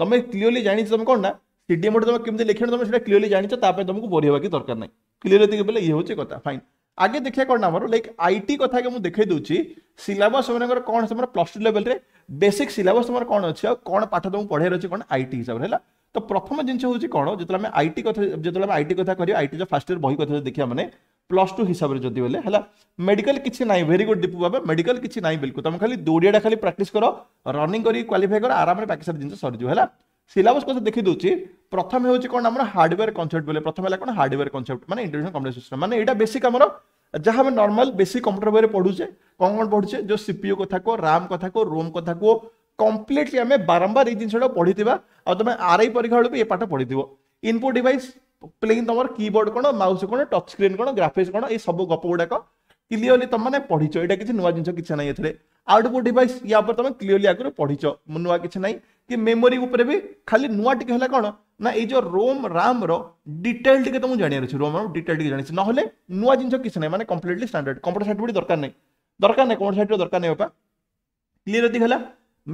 ତମେ କ୍ଲିୟରଲି ଜାଣିଛ ତମେ କ'ଣ ନା ସିଡିଏମ୍ ଗୋଟେ ତମେ କେମିତି ଲେଖି ଆଣ ତମେ ସେଟା କ୍ଲିୟରଲି ଜାଣିଛ ତା ପାଇଁ ତମକୁ ବୋରିବା କି ଦରକାର ନାହିଁ କ୍ଲିୟର ଏତିକି ବୋଲେ ଇଏ ହେଉଛି କଥା ଫାଇନ୍ ଆଗେ ଦେଖିବା କ'ଣ ଆମର ଲାଇକ୍ ଆଇ ଆଇଟି କଥାକେ ମୁଁ ଦେଖାଇ ଦେଉଛି ସିଲାବସ୍ ସେମାନଙ୍କର କ'ଣ ସେମାନେ ପ୍ଲସ୍ ଟୁ ଲେଭେଲ୍ରେ ବେସିକ୍ ସିଲାବସ୍ ତମର କ'ଣ ଅଛି ଆଉ କ'ଣ ପାଠ ତମକୁ ପଢ଼େଇବାର ଅଛି କ'ଣ ଆଇ ଟି ହିସାବରେ ହେଲା ତ ପ୍ରଥମ ଜିନିଷ ହେଉଛି କ'ଣ ଯେତେବେଳେ ଆମେ ଆଇ ଟି କଥା ଯେତେବେଳେ ଆମେ ଟି କଥା କରିବା ଆଇ ଆଇଟିର ଫାଷ୍ଟ ଇୟର୍ ବହି କଥା ଦେଖିବା ମାନେ ପ୍ଲସ୍ ଟୁ ହିସାବରେ ଯଦି ବୋଲେ ହେଲା ମେଡ଼ିକାଲ କିଛି ନାହିଁ ଭେରି ଗୁଡ୍ ଦୀପୁ ବାବା ମେଡ଼ିକାଲ କିଛି ନାହିଁ ବିଲକୁଲ ତୁମେ ଖାଲି ଦୌଡ଼ିଆଟା ଖାଲି ପ୍ରାକ୍ଟିସ୍ କର ରନିଂ କରିକି କ୍ୱାଲିଫାଏ କର ଆରାମରେ ବାକି ସାରା ଜିନିଷ ସରିଯିବ ହେଲା সিলাবস কথা দেখি দেছি প্রথমে হচ্ছে কোণ আমার হার্ডওয়্যার কনসেপ্ট বলে প্রথমে হল কোণ হার্ডওয়্যার কনসেপ্ট মানে ইন্টারন্যাশনাল কম্পিউটার সিস্টেম মানে এটা বেসিক আমার যা আমি নর্মাল বেসিক কম্পিউটার বইরে পড়ুছে কম কম পড়ুছে যে সিপিও কথা কো রাম কথা কো রোম কথা কো কমপ্লিটলি আমি বারম্বার এই জিনিসটা পড়িথিবা আর তুমি আরআই পরীক্ষা বেড়ে এই পাঠ পড়িথিব ইনপুট ডিভাইস ପିଲାକି ତୁମର କିବୋର୍ଡ କ'ଣ ମାଉସ୍ କ'ଣ ଟଚ୍ ସ୍କ୍ରିନ୍ କ'ଣ ଗ୍ରାଫିକ୍ସ କ'ଣ ଏ ସବୁ ଗପ ଗୁଡ଼ାକ କ୍ଲିଅରଲି ତୁମମାନେ ପଢ଼ିଛ ଏଇଟା କିଛି ନୂଆ ଜିନିଷ କିଛି ନାହିଁ ଏଥିରେ ଆଉ ଗୋଟେ କୋଉ ଡିଭାଇସ୍ ୟା ଉପରେ ତୁମେ କ୍ଲିଅରଲି ଆଗରୁ ପଢ଼ିଛ ନୂଆ କିଛି ନାହିଁ କି ମେମୋରି ଉପରେ ବି ଖାଲି ନୂଆ ଟିକେ ହେଲା କ'ଣ ନା ଏଇ ଯେଉଁ ରୋମ୍ ରାମ୍ର ଡିଟେଲ ଟିକେ ତୁମକୁ ଜାଣିବାର ଅଛି ରୋମ୍ ରାମ୍ ଡିଟେଲ ଟିକେ ଜାଣିଛି ନହେଲେ ନୂଆ ଜିନିଷ କିଛି ନାହିଁ ମାନେ କମ୍ପ୍ଲିଟଲି ଷ୍ଟାଣ୍ଡାର୍ଡ କମ୍ପ୍ୟୁଟର ସାର୍ଟିଫିକେଟ୍ ଦରକାର ନାହିଁ ଦରକାର ନାହିଁ କମ୍ପ୍ୟୁଟର ସାର୍ଟିଫିକେଟ୍ ଦରକାର ନାହିଁ ବାପା କ୍ଲିଅର ଏତିକି ହେଲା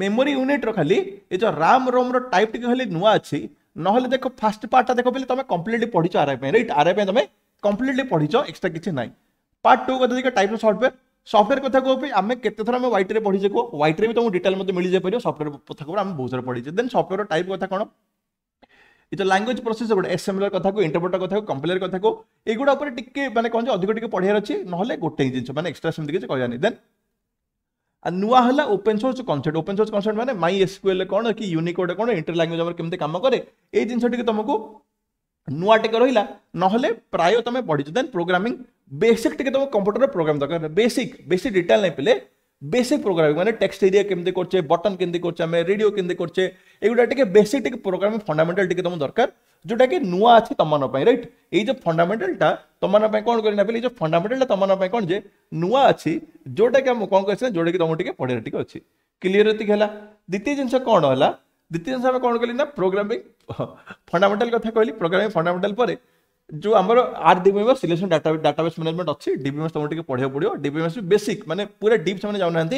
মেমোরি ইউনিটর খালি এই যে রাম রোমর টাইপ টিকে খালি নূয়া আছে নহলে দেখো ফার্স্ট পার্টটা দেখো বলে তুমি কমপ্লিটলি পড়িছ ଆର୍ଆଇ ପାଇଁ ରାଇଟ୍ ଆର୍ଆଇ ପାଇଁ ତୁମେ କମ୍ପ୍ଲିଟଲି ପଢ଼ିଛ ଏକ୍ସଟ୍ରା କିଛି ନାହିଁ ପାର୍ଟ ଟୁ କଥା ଦେଖିବା ଟାଇପ୍ର ସଫ୍ଟୱେର୍ সফটওয়্যার কথা কোপি আমি কেতে থর আমি হোয়াইটে পড়িছে কো হোয়াইটে বি তুমি ডিটেল মতো মিলি যাইপার সফটওয়্যার কথা কোপ আমি বহুত সারা পড়িছে দেন সফটওয়্যার টাইপ কথা কোণ এটা ল্যাঙ্গুয়েজ প্রসেস গোটে এসএমএলর কথা কো ইন্টারপ্রেটার কথা কো কম্পাইলার কথা কো এগুড়া উপরে টিকে মানে কোন যে অধিক টিকে পড়িয়ার আছে নহলে গোটে জিনিস মানে এক্সট্রা সেম দিকে কিছু কইয়ানি দেন ଆଉ ନୂଆ ହେଲା open source concept open source concept ମାନେ ମାଇ ଏସ୍କ୍ୟୁଏଲ୍ କ'ଣ କି ୟୁନିକୋଡ଼୍ କ'ଣ ଇଣ୍ଟର ଲାଙ୍ଗୁଏଜ୍ ଆମର କେମିତି କାମ କରେ ଏଇ ଜିନିଷ ଟିକେ ତୁମକୁ ନୂଆ ଟିକେ ରହିଲା ନହେଲେ ପ୍ରାୟ ତୁମେ ପଢ଼ିଛ ଦେନ୍ ପ୍ରୋଗ୍ରାମିଂ ବେସିକ୍ ଟିକେ ତୁମ କମ୍ପ୍ୟୁଟର ପ୍ରୋଗ୍ରାମ୍ ଦରକାର ବେସିକ୍ ବେଶୀ ଡିଟେଲ୍ ନାଇଁ ପିଲେ বেসিক ପ୍ରୋଗ୍ରାମିଂ ମାନେ ଟେକ୍ସଟ ଏରିଆ କେମିତି କରୁଛେ ବଟନ୍ କେମିତି କରୁଛେ ଆମେ ରେଡ଼ିଓ କେମିତି କରୁଛେ ଏଗୁଡ଼ା ଟିକେ ବେସିକ୍ ଟିକେ ପ୍ରୋଗ୍ରାମିଂ ଫଣ୍ଡାମେଣ୍ଟାଲ ଟିକେ ତୁମ ଦରକାର ଯେଉଁଟାକି ନୂଆ ଅଛି ତମମାନଙ୍କ ପାଇଁ ରାଇଟ୍ ଏଇ ଯେଉଁ ଫଣ୍ଡାମେଣ୍ଟାଲଟା ତମମାନଙ୍କ ପାଇଁ କ'ଣ କରିନା ବୋଲି ଏଇ ଯେଉଁ ଫଣ୍ଡାମେଣ୍ଟାଲଟା ତମମାନଙ୍କ ପାଇଁ କ'ଣ ଯେ ନୂଆ ଅଛି ଯେଉଁଟାକି ଆମକୁ କ'ଣ କରିଛି ଯେଉଁଟାକି ତୁମକୁ ଟିକେ ପଢ଼ିବାରେ ଟିକେ ଅଛି କ୍ଲିଅର ଏତିକି ହେଲା ଦ୍ୱିତୀୟ ଜିନିଷ କ'ଣ ହେଲା ଦ୍ୱିତୀୟ ଜିନିଷ ଆମେ କ'ଣ କଲି ନା ପ୍ରୋଗ୍ରାମିଂ ଫଣ୍ଡାମେଣ୍ଟାଲ କଥା କହିଲି ପ୍ରୋଗ୍ରାମିଂ ଫଣ୍ଡାମେଣ୍ଟାଲ ପରେ जो आमर आर DBMS relation data database management अच्छी डीबीएमएस तुम टिके पढ़ा पड़ो डीबीएमएस भी बेसिक माने पूरा डीप से जाऊना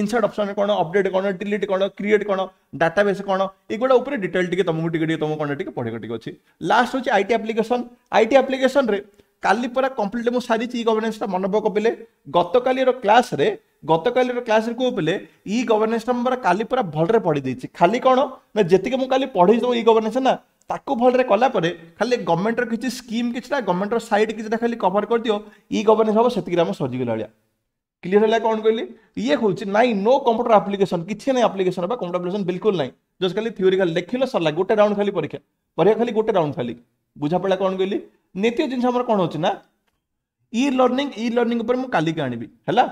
ইনসার্ট অপসন কোণ অপডেট কোণ ডিলিট কোণ ক্রিয়েট কোণ ডাটাবেস কোণ এগুলা উপরে ডিটেল টিকে তোমাকে টিকে টিকে তোমাকে কোণ টিকে পড়ে টিকে অছি লাস্ট হচ্ছে আইটি আপ্লিকেশন আইটি আপ্লিকেশন রে কালি পুরা কমপ্লিট মু সারিছি ই গভর্নেন্সটা মনে পকাইলে গতকালির ক্লাসরে গতকালির ক্লাসরে কেউ পেলে ই গভর্নেন্সটা পুরা কালি পুরা ভালরে পড়ি দিয়েছি খালি কোণ না যেতিকে মু কালি পড়ি দেব ই গভর্নেন্স না ताको भलरे कलापर खाली गवर्नमेंट रिच स्कीम कि गवर्नमेंट रईड किसी खाली कभर कर दिव इ गवर्नेंस हम से आम सजगला क्लीयर है कौन कहली ये हूँ ना नो कंप्यूटर आप्लिकेसन किसी ना आप्लिकेसन कंप्यूटर आप्लिकेसन बिल्कुल ना जो खाली थीओरी खाली लिख सरला गोटे राउंड खाली परीक्षा परीक्षा खाली गोटे राउंड खाली बुझा पड़ा कौन कहली नित्य जिन कौन हो इ लर्णिंग इ लर्णिंग कल की आनबी है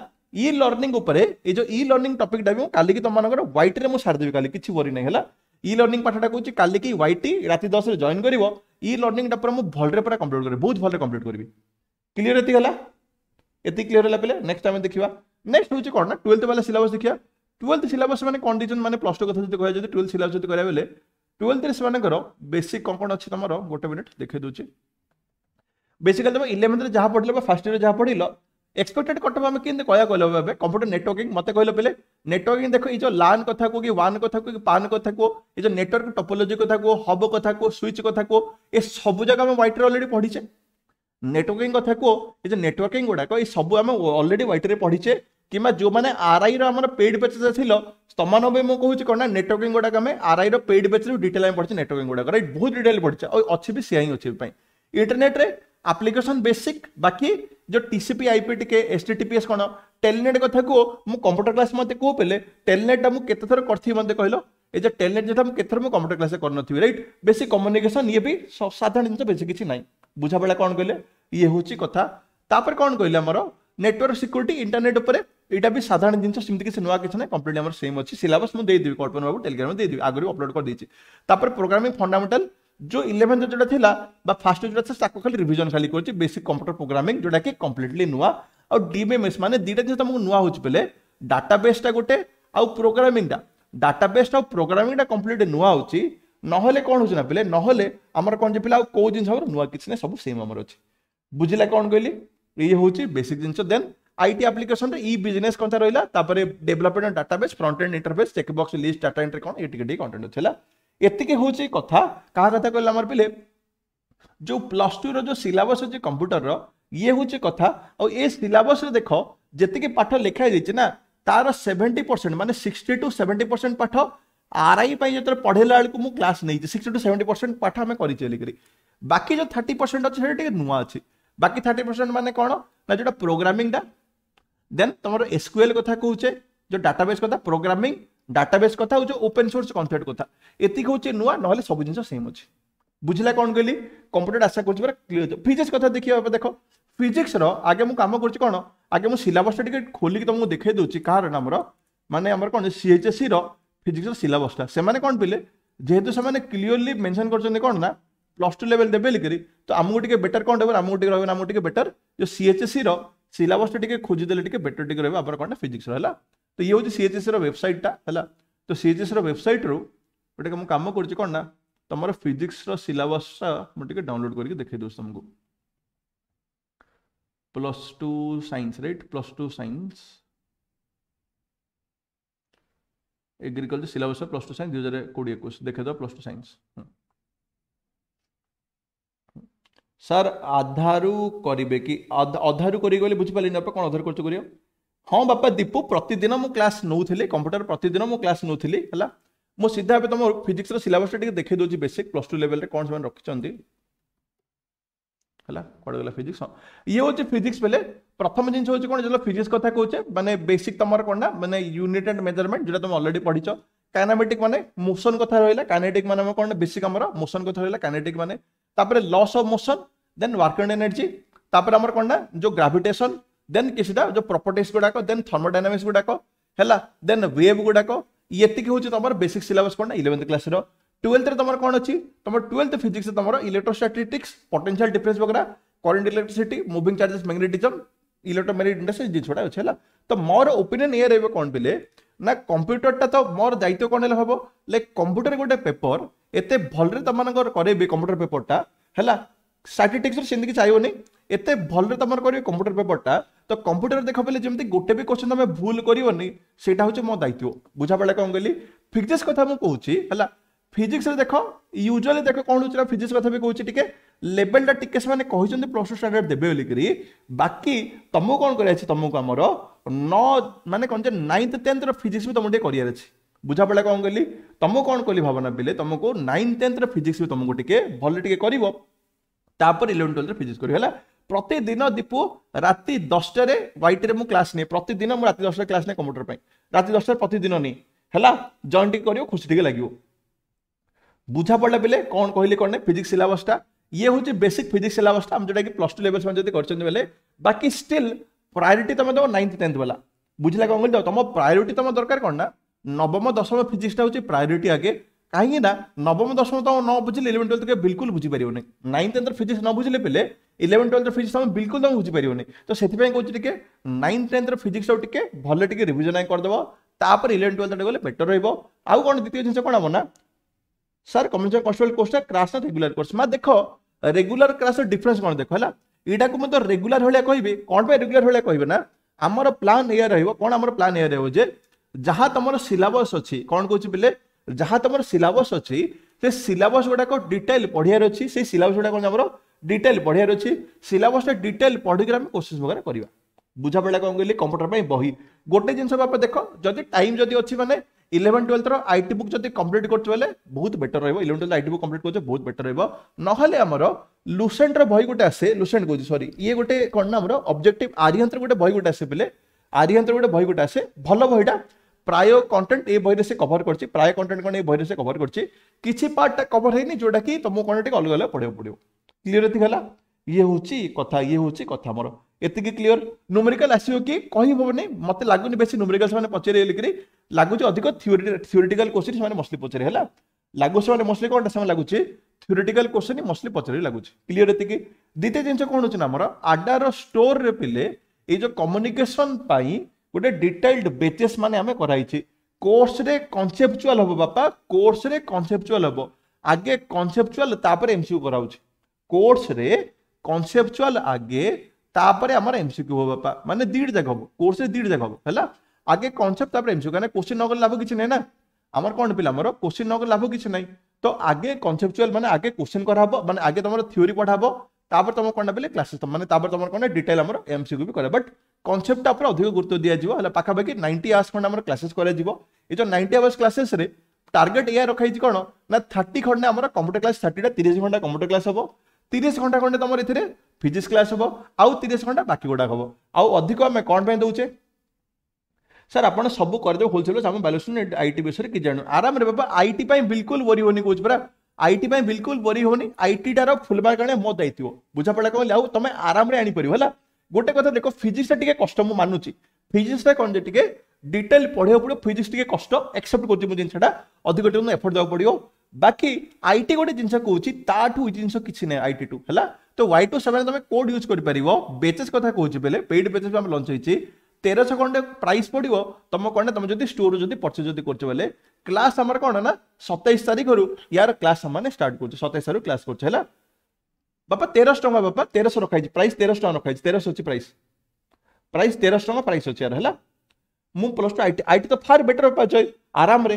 इ लर्णिंग ये इ लर्णिंग टपिकटा भी कल की तुम मैं ह्वैट सारीदेवी कल किसी वरी ना ই ଲର୍ଣ୍ଣିଂ ପାଠଟା କହୁଛି କାଲିକି ୱାଇଟି ରାତି ଦଶରେ ଜଏନ୍ କରିବ ଇ ଲର୍ଣ୍ଣିଂଟା ପୁରା ମୁଁ ଭଲରେ ପୁରା କମ୍ପ୍ଲିଟ୍ କରିବି ବହୁତ ଭଲରେ କମ୍ପ୍ଲିଟ୍ କରିବି କ୍ଲିଅର ଏତିକି ହେଲା ଏତିକି କ୍ଲିଅର ହେଲା ପିଲା ନେକ୍ସଟ ଆମେ ଦେଖିବା ନେକ୍ସଟ ହେଉଛି କ'ଣ ନା ଟୁଏଲ୍ଥ ବାଲା ସିଲାବସ୍ ଦେଖିବା ଟୁଏଲ୍ଥ ସିଲାବସ୍ ମାନେ କ'ଣ ଦେଇଛନ୍ତି ମାନେ ପ୍ଲସ୍ ଟୁ କଥା ଯଦି କୁହାଯାଏ ଯଦି ଟୁଏଲ୍ଥ ସିଲାବସ୍ ଯଦି କରିବା ବେଲେ ଟୁଏଲ୍ଥରେ ସେମାନଙ୍କର ବେସିକ୍ କ'ଣ କ'ଣ ଅଛି ତୁମର ଗୋଟେ ମିନିଟ୍ ଦେଖାଇ ଦେଉଛି ବେସିକାଲି ତୁମେ ଇଲେଭେନ୍ଥରେ ଯାହା ପଢ଼ିଲ ବା ଫାର୍ଷ୍ଟ ଇୟର୍ରେ ଯାହା ପଢ଼ିଲ ಎಕ್ಸ್ಪೆಕ್ಟೆಡ್ ಕೊಟ್ಟು ଆମେ କେମିତି କହିବାକୁ ಗଲେ ଏବେ ಕಂಪ್ಯೂಟರ್ ನೆಟ್ವರ್ಕಿಂಗ್ ಮತ್ತೆ ಕಹಿଲ ಪೆಲೆ ನೆಟ್ವರ್ಕಿಂಗ್ ଦେଖ ଏଇ ଯେଉଁ ଲାନ୍ କଥା କୁ କି ୱାନ୍ କଥା କୁ କି ପାନ୍ କଥା କୁ ଏ ଜୋ ନେଟୱାର୍କ ଟୋପୋଲୋଜି କଥା କୁ ହବ୍ କଥା କୁ ସୁଇଚ୍ କଥା କୁ ଏ ସବୁ ଜାଗା ଆମେ ହ୍ୱାଇଟ୍ରେ ଅଲରେଡ଼ି ପଢ଼ିଛେ ନେଟୱାର୍କିଂ କଥା କୁ ଏ ଯେଉଁ ନେଟୱାର୍କିଂ ଗୁଡ଼ାକ ଏ ସବୁ ଆମେ ଅଲରେଡ଼ି ହ୍ୱାଇଟ୍ରେ ପଢ଼ିଛେ କିମ୍ବା ଯେଉଁମାନେ ଆର୍ଆଇର ଆମର ପେଡ୍ ବ୍ୟାଚେସ୍ ଥିଲା ତମମାନଙ୍କୁ ବି ମୁଁ କହୁଛି କ'ଣ ନା ନେଟୱାର୍କିଂ ଗୁଡ଼ାକ ଆମେ ଆର୍ଆଇର ପେଡ୍ ବ୍ୟାଚରେ ଡିଟେଲ୍ ଆମେ ପଢ଼ିଛେ ନେଟୱାର୍କିଂ ଗୁଡ଼ାକ ବହୁତ ଡିଟେଲ୍ ପଢ଼ିଛେ ଆଉ ଅଛି ବି ସେୟା ହିଁ ଅଛି ପାଇଁ ଇଣ୍ଟରନେଟ୍ରେ ଆପ୍ଲିକେସନ୍ ବେସିକ୍ ବାକି ଯେଉଁ T C P I P ଟିକେ ଏସ୍ ଟି ପି ଏସ୍ କ'ଣ ଟେଲନେଟ୍ କଥା କୁହ ମୁଁ କମ୍ପ୍ୟୁଟର କ୍ଲାସ୍ ମୋତେ କୁହ ପେଲେ ଟେଲନେଟ୍ଟା ମୁଁ କେତେ ଥର କରିଥିବି ମୋତେ କହିଲ ଏ ଯେ ଟେଲନେଟ୍ ଯେଉଁଟା ମୁଁ କେତେଥର ମୁଁ କମ୍ପ୍ୟୁଟର କ୍ଲାସ୍ କରିନଥିବି ରାଇଟ୍ ବେଶୀ କମ୍ୟୁନିକେସନ୍ ଇଏ ବି ସାଧାରଣ ଜିନିଷ ବେଶୀ କିଛି ନାହିଁ ବୁଝାବେଳା କ'ଣ କହିଲେ ଇଏ ହେଉଛି କଥା ତାପରେ କ'ଣ କହିଲେ ଆମର ନେଟୱାର୍କ ସିକ୍ୟୁରିଟି ଇଣ୍ଟରନେଟ୍ ଉପରେ ଏଇଟା ବି ସାଧାରଣ ଜିନିଷ ସେମିତି କିଛି ନୂଆ କିଛି ନାହିଁ କମ୍ପ୍ଲିଟ୍ ଆମର ସେମ୍ ଅଛି ସିଲାବସ୍ ମୁଁ ଦେଇଦେବି କଳ୍ପନା ବାବୁ ଟେଲିଗ୍ରାମରେ ଦେଇଦେବି ଆଗରୁ ଅପଲୋଡ଼ କରିଦେଇଛି ତାପରେ ପ୍ରୋଗ୍ରାମିଂ ଫଣ୍ଡାମେଣ୍ଟାଲ जो इलेवेंथ जोटा थी फास्ट जोटा था खाली रिविजन खाली कर बेसिक कंप्यूटर प्रोग्रामिंग जोटा कि कम्प्लीटली नुआ आउ डीबीएमएस मानते दुटा जिन तुमको नुआ हो डाटा बेसटा गोटे आउ प्रोग्रामिंगटा डाटा बेसटा आउ प्रोग्रामिंगटा कम्प्लीट नुआ हो নহলে কোণ হচ্ছে না পিলে নহলে আমার কোণ যে পিলা আউ কোউ জিনিস আমার নুয়া কিছু না সব সেম আমার আছে বুঝিলা কোণ কইলি ইয়ে হচ্ছে বেসিক জিনিস then IT application e business কথা রহিলা তারপরে development database front end interface checkbox list data entry কোণ এটিকে কন্টেন্ট হচ্ছে ଏତିକି ହେଉଛି କଥା କାହା କଥା କହିଲେ ଆମର ପିଲେ ଯେଉଁ ପ୍ଲସ୍ ଟୁର ଯେଉଁ ସିଲାବସ୍ ଅଛି କମ୍ପ୍ୟୁଟରର ଇଏ ହେଉଛି କଥା ଆଉ ଏ ସିଲାବସ୍ରେ ଦେଖ ଯେତିକି ପାଠ ଲେଖା ହେଇଯାଇଛି ନା ତାର ସେଭେଣ୍ଟି ପରସେଣ୍ଟ ମାନେ ସିକ୍ସଟି ଟୁ ସେଭେଣ୍ଟି ପରସେଣ୍ଟ ପାଠ ଆଇ ପାଇଁ ଯେତେବେଳେ ପଢ଼େଇଲା ବେଳକୁ ମୁଁ କ୍ଲାସ୍ ନେଇଛି ସିକ୍ସଟି ଟୁ ସେଭେଣ୍ଟି ପରସେଣ୍ଟ ପାଠ ଆମେ କରିଛେ ବୋଲିକରି ବାକି ଯେଉଁ ଥାର୍ଟି ପରସେଣ୍ଟ ଅଛି ସେଇଟା ଟିକେ ନୂଆ ଅଛି ବାକି ଥାର୍ଟି ପରସେଣ୍ଟ ମାନେ କ'ଣ ନା ଯେଉଁଟା ପ୍ରୋଗ୍ରାମିଂଟା ଦେନ୍ ତୁମର ଏସ୍କୁଏଲ୍ କଥା କହୁଛେ ଯେଉଁ ଡାଟାବେସ୍ କଥା ପ୍ରୋଗ୍ରାମିଂ ডাটাবেস কথা হচ্ছে ওপেন সোর্স কনসেপ্ট কথা এতিক হচ্ছে নূয়া নহলে সব জিনিস সেম অছে বুঝলা কোন কলি কম্পিউটার আশা করছি পুরো ক্লিয়ার ফিজিক্স কথা দেখি দেখ ফিজিক্সর আগে মু কাম করছি কোন আগে মু সিলাবসটা টিকে খোলিকি তোমাকে দেখাই দেউছি কার নামর মানে আমার কোন কোণ সিএচএসির ফিজিক্সর সিলাবসটা সেমানে কোন পিলে যেহেতু সেমানে ক্লিয়ারলি মেনশন করছেন কোন না প্লাস টু লেভেল দেবে লিখি তো আমি টিকে বেটার কোন দেবে আমি টিকে রহবে আমি টিকে বেটার যে সিএইচএসসি র সিলাবসটা টিকে খুঁজি দেলে টিকে বেটার টিকে রহবে আপনার ফিজিক্স র হলা तो ये हूँ सी वेबसाइटा है तो सी एच एस रेबसाइट रु गोटे कम कर तुम फिजिक्स रिलेबस मुझे डाउनलोड करके देखेद तुमको प्लस टू साइंस रेट plus two science agriculture syllabus plus two science दुई हजार कोड़े एक देखेद प्लस टू साइंस सर आधारू करेंगे कि अध, अधारू करेंगे बुझीपाली आप कौन अधार कर ହଁ ବାପା ଦୀପୁ ପ୍ରତିଦିନ ମୁଁ କ୍ଲାସ୍ ନେଉଥିଲି କମ୍ପ୍ୟୁଟର ପ୍ରତିଦିନ ମୁଁ କ୍ଲାସ୍ ନେଉଥିଲି ହେଲା ମୁଁ ସିଧା ଏବେ ତମ ଫିଜିକ୍ସର ସିଲାବସ୍ଟା ଟିକେ ଦେଖେଇ ଦେଉଛି ବେସିକ୍ ପ୍ଲସ୍ ଟୁ ଲେଭେଲରେ କ'ଣ ସେମାନେ ରଖିଛନ୍ତି ହେଲା କୁଆଡ଼େ ଗଲା ଫିଜିକ୍ସ ଇଏ ହେଉଛି ଫିଜିକ୍ସ ବେଲେ ପ୍ରଥମ ଜିନିଷ ହେଉଛି କ'ଣ ଯେତେବେଳେ ଫିଜିକ୍ସ କଥା କହୁଛେ ମାନେ ବେସିକ୍ ତମର କ'ଣ ନା ମାନେ ୟୁନିଟ୍ ଆଣ୍ଡ ମେଜରମେଣ୍ଟ ଯେଉଁଟା ତମେ ଅଲରେଡ଼ି ପଢ଼ିଛ କାଇନାମେଟିକ୍ ମାନେ ମୋସନ୍ କଥା ରହିଲା କାଇନେଟିକ୍ ମାନେ କ'ଣ ବେସିକ୍ ଆମର ମୋସନ୍ କଥା ରହିଲା କାଇନେଟିକ୍ ମାନେ ତାପରେ laws of motion then work and energy ତାପରେ ଆମର କ'ଣ ନା ଯେଉଁ ଗ୍ରାଭିଟେସନ୍ ଦେନ୍ କିଛିଟା ଯେଉଁ ପ୍ରପର୍ଟିସ୍ ଗୁଡ଼ାକ ଦେନ୍ ଥର୍ମୋଡାଇନାମିକ୍ସ ଗୁଡ଼ାକ ହେଲା ଦେନ୍ ୱେଭ୍ ଗୁଡ଼ାକ ଏତିକି ହେଉଛି ତମର ବେସିକ୍ ସିଲାବସ୍ କ'ଣ ନା ଇଲେଭେନ୍ଥ କ୍ଲାସ୍ର ଟୁଏଲ୍ଥରେ ତମର କ'ଣ ଅଛି ତମର ଟୁଏଲ୍ଥ ଫିଜିକ୍ସରେ ତମର ଇଲେକ୍ଟ୍ରୋଷ୍ଟାଟିକ୍ସ ପଟେନ୍ସିଆଲ୍ ଡିଫରେନ୍ସ ବଗେରା current electricity moving charges magnetism electromagnetic ଜିନିଷ ଜିନିଷଟା ଅଛି ହେଲା ତ ମୋର ଓପିନିଅନ୍ ଇଏ ରହିବ କ'ଣ ପିଲେ ନା କମ୍ପ୍ୟୁଟରଟା ତ ମୋର ଦାୟିତ୍ୱ କ'ଣ ହେଲେ ହେବ ଲାଇକ୍ କମ୍ପ୍ୟୁଟର ଗୋଟେ ପେପର ଏତେ ଭଲରେ ତମମାନଙ୍କର କରେଇବି କମ୍ପ୍ୟୁଟର ପେପରଟା ହେଲା ଷ୍ଟାଟିଟିକ୍ସରେ ସେମିତି କିଛି ଆଇବନି ଏତେ ଭଲରେ ତମର କରିବେ କମ୍ପ୍ୟୁଟର ପେପରଟା ତ କମ୍ପ୍ୟୁଟର ଦେଖ ବୋଲେ ଯେମିତି ଗୋଟେ ବି କ୍ୱେଶ୍ଚନ୍ ତମେ ଭୁଲ କରିବନି ସେଇଟା ହେଉଛି ମୋ ଦାୟିତ୍ୱ ବୁଝାପଡ଼ା କ'ଣ କହିଲି ଫିଜିକ୍ସ କଥା ମୁଁ କହୁଛି ହେଲା ଫିଜିକ୍ସରେ ଦେଖ ୟୁଜୁଆଲି ଦେଖ କ'ଣ ହେଉଛି ନା ଫିଜିକ୍ସ କଥା ବି କହୁଛି ଟିକେ ଲେଭେଲଟା ଟିକେ ସେମାନେ କହିଛନ୍ତି ପ୍ଲସ୍ ଟୁ ଷ୍ଟାଣ୍ଡାର୍ଡ଼ ଦେବେ ବୋଲିକରି ବାକି ତମକୁ କ'ଣ କରିବାର ଅଛି ତମକୁ ଆମର ନ ମାନେ କ'ଣ ଯେ ନାଇନ୍ଥ ଟେନ୍ଥର ଫିଜିକ୍ସ ବି ତମକୁ ଟିକେ କରିବାର ଅଛି ବୁଝାପଡ଼ା କ'ଣ କହିଲି ତମକୁ କ'ଣ କହିଲି ଭାବନା ପିଲେ ତମକୁ ନାଇନ୍ ଟେନ୍ଥର ଫିଜିକ୍ସ ବି ତମକୁ ଟିକେ ଭଲ ଟିକେ କରିବ ତାପରେ ଇଲେଭେନ୍ ଟୁଏଲ୍ଭରେ ଫିଜିକ୍ସ କରିବ ହେଲା ପ୍ରତିଦିନ ଦୀପୁ ରାତି ଦଶଟାରେ ହ୍ୱାଇଟ୍ରେ ମୁଁ କ୍ଲାସ୍ ନିଏ ପ୍ରତିଦିନ ମୁଁ ରାତି ଦଶଟାରେ କ୍ଲାସ୍ ନିଏ କମ୍ପ୍ୟୁଟର ପାଇଁ ରାତି ଦଶଟାରେ ପ୍ରତିଦିନ ନିଏ ହେଲା ଜଏନ୍ ଟିକେ କରିବ ଖୁସି ଟିକେ ଲାଗିବ ବୁଝା ପଡ଼ିଲା ପିଲେ କ'ଣ କହିଲେ କ'ଣ ନାହିଁ ଫିଜିକ୍ସ ସିଲାବସ୍ଟା ଇଏ ହେଉଛି ବେସିକ୍ ଫିଜିକ୍ସ ସିଲାବସ୍ଟା ଆମେ ଯେଉଁଟାକି ପ୍ଲସ୍ ଟୁ ଲେଭେଲ୍ ସେମାନେ ଯଦି କରିଛନ୍ତି ବେଲେ ବାକି ଷ୍ଟିଲ୍ ପ୍ରାୟୋରିଟି ତୁମେ ଦେବ ନାଇନ୍ଥ ଟେନ୍ଥ ବାଲା ବୁଝିଲା କ'ଣ କହିଲି ତୁମ ପ୍ରାୟୋରିଟି ତୁମ ଦରକାର କ'ଣ ନା ନବମ ଦଶମ ଫିଜିକ୍ସଟା ହେଉଛି ପ୍ରାୟୋରିଟି ଆଗେ କାହିଁକି ନା ନବମ ଦଶମ ତୁମ ନ ବୁଝିଲେ ଇଲେଭେନ୍ ଟୁଏଲ୍ଥ ବିଲକୁଲ ବୁଝିପାରିବନି ନାଇନ୍ଥ ଟେନ୍ଥର ଫିଜିକ୍ସ ନ ବୁଝିଲେ ପିଲେ ইলেভেন টুଏଲ୍ଭର ଫିଜିକ୍ସ ତୁମେ ବିଲକୁଲ ତୁମେ ବୁଝିପାରିବନି ତ ସେଥିପାଇଁ କହୁଛି ଟିକେ ନାଇନ୍ ଟେନ୍ଥର ଫିଜିକ୍ସଟାକୁ ଟିକେ ଭଲ ଟିକେ ରିଭିଜନ୍ ଆଇ କରିଦେବ ତାପରେ ଇଲେଭେନ୍ ଟୁଏଲ୍ଭଟା ଗଲେ ବେଟର ରହିବ ଆଉ କ'ଣ ଦ୍ୱିତୀୟ ଜିନିଷ କ'ଣ ହେବ ନା ସାର୍ କମ୍ୟୁନିକେସନ୍ କନଷ୍ଟେବଲ୍ କୋର୍ସଟା କ୍ରାସ୍ ନା ରେଗୁଲାର କୋର୍ସ ମା ଦେଖ ରେଗୁଲାର କ୍ରାସ୍ର ଡିଫରେନ୍ସ କ'ଣ ଦେଖ ହେଲା ଏଇଟାକୁ ମୁଁ ତ ରେଗୁଲାର ଭଳିଆ କହିବି କ'ଣ ପାଇଁ ରେଗୁଲାର ଭଳିଆ କହିବେ ନା ଆମର ପ୍ଲାନ୍ ଏଇଆ ରହିବ କ'ଣ ଆମର ପ୍ଲାନ୍ ଏଇଆ ରହିବ ଯେ ଯାହା ତୁମର ସିଲାବସ୍ ଅଛି କ'ଣ କହୁଛି ପିଲେ ଯାହା ତୁମର ସିଲାବସ୍ ଅଛି ସେ ସିଲାବସ୍ ଗୁଡ଼ାକ ଡିଟେଲ୍ ପଢ଼ିବାର ଅଛି ସେଇ ସିଲାବସ୍ ଗୁଡ଼ାକ କ'ଣ ଆମର ডিটেল পড়িয়ার অছি সিলাবসটা ডিটেল পড়িকি আমি কোশ্চিন বগারে করা বুঝাপড়া কম কহিলি কম্পুটর পাই বহি গোটে জিনিস বাপা দেখ যদি টাইম যদি অছি মানে ইলেভেন টুয়েলথর আইটি বুক যদি কমপ্লিট করছো বলে বহুত বেটর রহব eleven twelfth IT book complete করছো বহুত বেটর রহব নহলে আমার লুসেন্টর বই গোটে আসে লুসেন্ট কହୁଛି সরি ইয়ে গোটে কোন না আমার অবজেক্টিভ আরিহান্তর গোটে বই গোটে আসে বলে আরিহান্তর গোটে বই গোটে আসে ভালো বইটা প্রায় কন্টেন্ট এই বইরে সে কভার করছি প্রায় কন্টেন্ট কোন এই বইরে সে কভার করছি কিছু পার্টটা কভার হয়নি যেটা কি তোমাকে কোনটা টিকে অলগা অলগা পড়াইব পড়িব କ୍ଲିଅର ଏତିକି ହେଲା ଇଏ ହେଉଛି କଥା ଇଏ ହେଉଛି କଥା ମୋର ଏତିକି କ୍ଲିଅର ନୁମେରିକାଲ ଆସିବ କି କହି ହେବନି ମୋତେ ଲାଗୁନି ବେଶୀ ନୁମେରିକାଲ ସେମାନେ ପଚାରିବେ ବୋଲିକିରି ଲାଗୁଛି ଅଧିକ ଥିଓରିଟିକାଲ କୋଶ୍ଚିନ୍ ସେମାନେ ମୋଷ୍ଟଲି ପଚାରିବେ ହେଲା ଲାଗୁ ସେମାନେ ମୋଷ୍ଟଲି କ'ଣଟା ସେମାନେ ଲାଗୁଛି ଥିଓରିଟିକାଲ କୋଶ୍ଚିନ୍ ମୋଷ୍ଟଲି ପଚାରିବି ଲାଗୁଛି କ୍ଲିଅର ଏତିକି ଦ୍ୱିତୀୟ ଜିନିଷ କ'ଣ ହେଉଛି ନା ଆମର ଆଡାର ଷ୍ଟୋରରେ ପିଲେ ଏଇ ଯେଉଁ କମ୍ୟୁନିକେସନ୍ ପାଇଁ ଗୋଟେ ଡିଟେଲଡ଼ ବେଚେସ୍ ମାନେ ଆମେ କରାଇଛି କୋର୍ସରେ କନସେପଚୁଆଲ୍ ହେବ ବାପା କୋର୍ସରେ କନସେପଚୁଆଲ୍ ହେବ ଆଗେ କନସେପଚୁଆଲ୍ ତାପରେ ଏମ୍ସିୟୁ କରାହେଉଛି কোর্সরে কনসেপচুয়াল আগে তারপরে আমার এমসিকিউ হব মানে দিড় জায়গা হব কোর্সে দিড় জায়গা হব হলা আগে কনসেপ্ট তারপরে এমসিকিউ কারণ কোশ্চিন নগর লাভ কিছু নাই না আমার কোন পিলা আমার কোশ্চিন নগর লাভ কিছু নাই তো আগে কনসেপচুয়াল মানে আগে কোশ্চিন করা হব মানে আগে তোমার থিওরি পড়াবো হব তাপরে তোমার কোনটা বলে ক্লাসেস মানে তাপরে তোমার কোন ডিটেল আমার এমসিকিউ বি করে বাট কনসেপ্টটা উপরে অধিক গুরুত্ব দিয়া যাব হলে পাখাপাখি নাইনটি আওয়ার্স খন্ডে আমার ক্লাসেস করা যাব এই যে নাইনটি আওয়ার্স ক্লাসেসরে টার্গেট এয়া রখাইছি কোণ না থার্টি খন্ডে আমার কম্পিউটার ক্লাস থার্টিটা তিরিশ ঘন্টা কম্পিউটার ক্লাস হব তিরিশ ঘন্টা খন্ডে তোমার এতে ফিজিক্স ক্লাস হব আউ তিরিশ ঘন্টা বাকি গুড়া হব আউ অধিক আমি কম পাই দৌছে ସାର୍ ଆପଣ ସବୁ କରିଦେବେ ହୋଲସେଲ୍ ଆମ ବାଲେଶ୍ୱର ଆଇ ଟି ବିଷୟରେ କିଛି ଜାଣୁ ଆରାମରେ ବାବା ଆଇ ଟି ପାଇଁ ବିଲକୁଲ ବରି ହେଉନି କହୁଛି ପରା ଆଇ ଟି ପାଇଁ ବିଲକୁଲ ବରି ହେଉନି ଆଇ ଟିଟାର ଫୁଲବାର କାଳେ ମୋ ଦାୟିତ୍ୱ ବୁଝାପଡ଼ା କହିଲେ ଆଉ ତମେ ଆରାମରେ ଆଣିପାରିବ ହେଲା ଗୋଟେ କଥା ଦେଖ ଫିଜିକ୍ସଟା ଟିକେ କଷ୍ଟ ମୁଁ ମାନୁଛି ଫିଜିକ୍ସଟା କ'ଣ ଯେ ଟିକେ ଡିଟେଲ ପଢ଼ିବାକୁ ପଡ଼ିବ ଫିଜିକ୍ସ ଟିକେ କଷ୍ଟ ଏକ୍ସେପ୍ଟ କରୁଛି ମୁଁ ଜିନିଷଟା ଅଧିକ ଟିକେ ଏଫର୍ଟ ଦେବାକୁ ପଡ଼ିବ ବାକି ଆଇ ଟି ଗୋଟେ ଜିନିଷ କହୁଛି ତାଠୁ ଏଇ ଜିନିଷ କିଛି ନାହିଁ ଆଇ ଟି ଟୁ ହେଲା ତ ୱାଇ ଟୁ ସେଭେନ୍ ତମେ କୋଡ୍ ୟୁଜ୍ କରିପାରିବ ବେଚେସ୍ କଥା କହୁଛି ବୋଲେ ପେଡ୍ ବେଚେସ୍ ଆମେ ଲଞ୍ଚ ହେଇଛି ତେରଶହ ଖଣ୍ଡେ ପ୍ରାଇସ୍ ପଡ଼ିବ ତମ କ'ଣ ତମେ ଯଦି ଷ୍ଟୋରରୁ ଯଦି ପରଚେଜ୍ ଯଦି କରୁଛ ବୋଲେ କ୍ଲାସ୍ ଆମର କ'ଣ ନା ସତେଇଶ ତାରିଖରୁ ୟାର କ୍ଲାସ୍ ଆମମାନେ ଷ୍ଟାର୍ଟ କରୁଛୁ ସତେଇଶ ତାରିଖରୁ କ୍ଲାସ୍ କରୁଛୁ ହେଲା ବାପା ତେରଶହ ଟଙ୍କା ବାପା ତେରଶହ ରଖାହେଇଛି ପ୍ରାଇସ୍ ତେରଶହ ଟଙ୍କା ରଖାହେଇଛି ତେରଶହ ଅଛି ପ୍ରାଇସ୍ ପ୍ରାଇସ୍ ତେରଶହ ଟଙ୍କା ପ୍ରାଇସ୍ ଅଛି ୟାର ହେଲା ମୁଁ plus two I T I T ତ ଫାର୍ ବେଟର୍ ବାପା ଜୟ ଆରାମରେ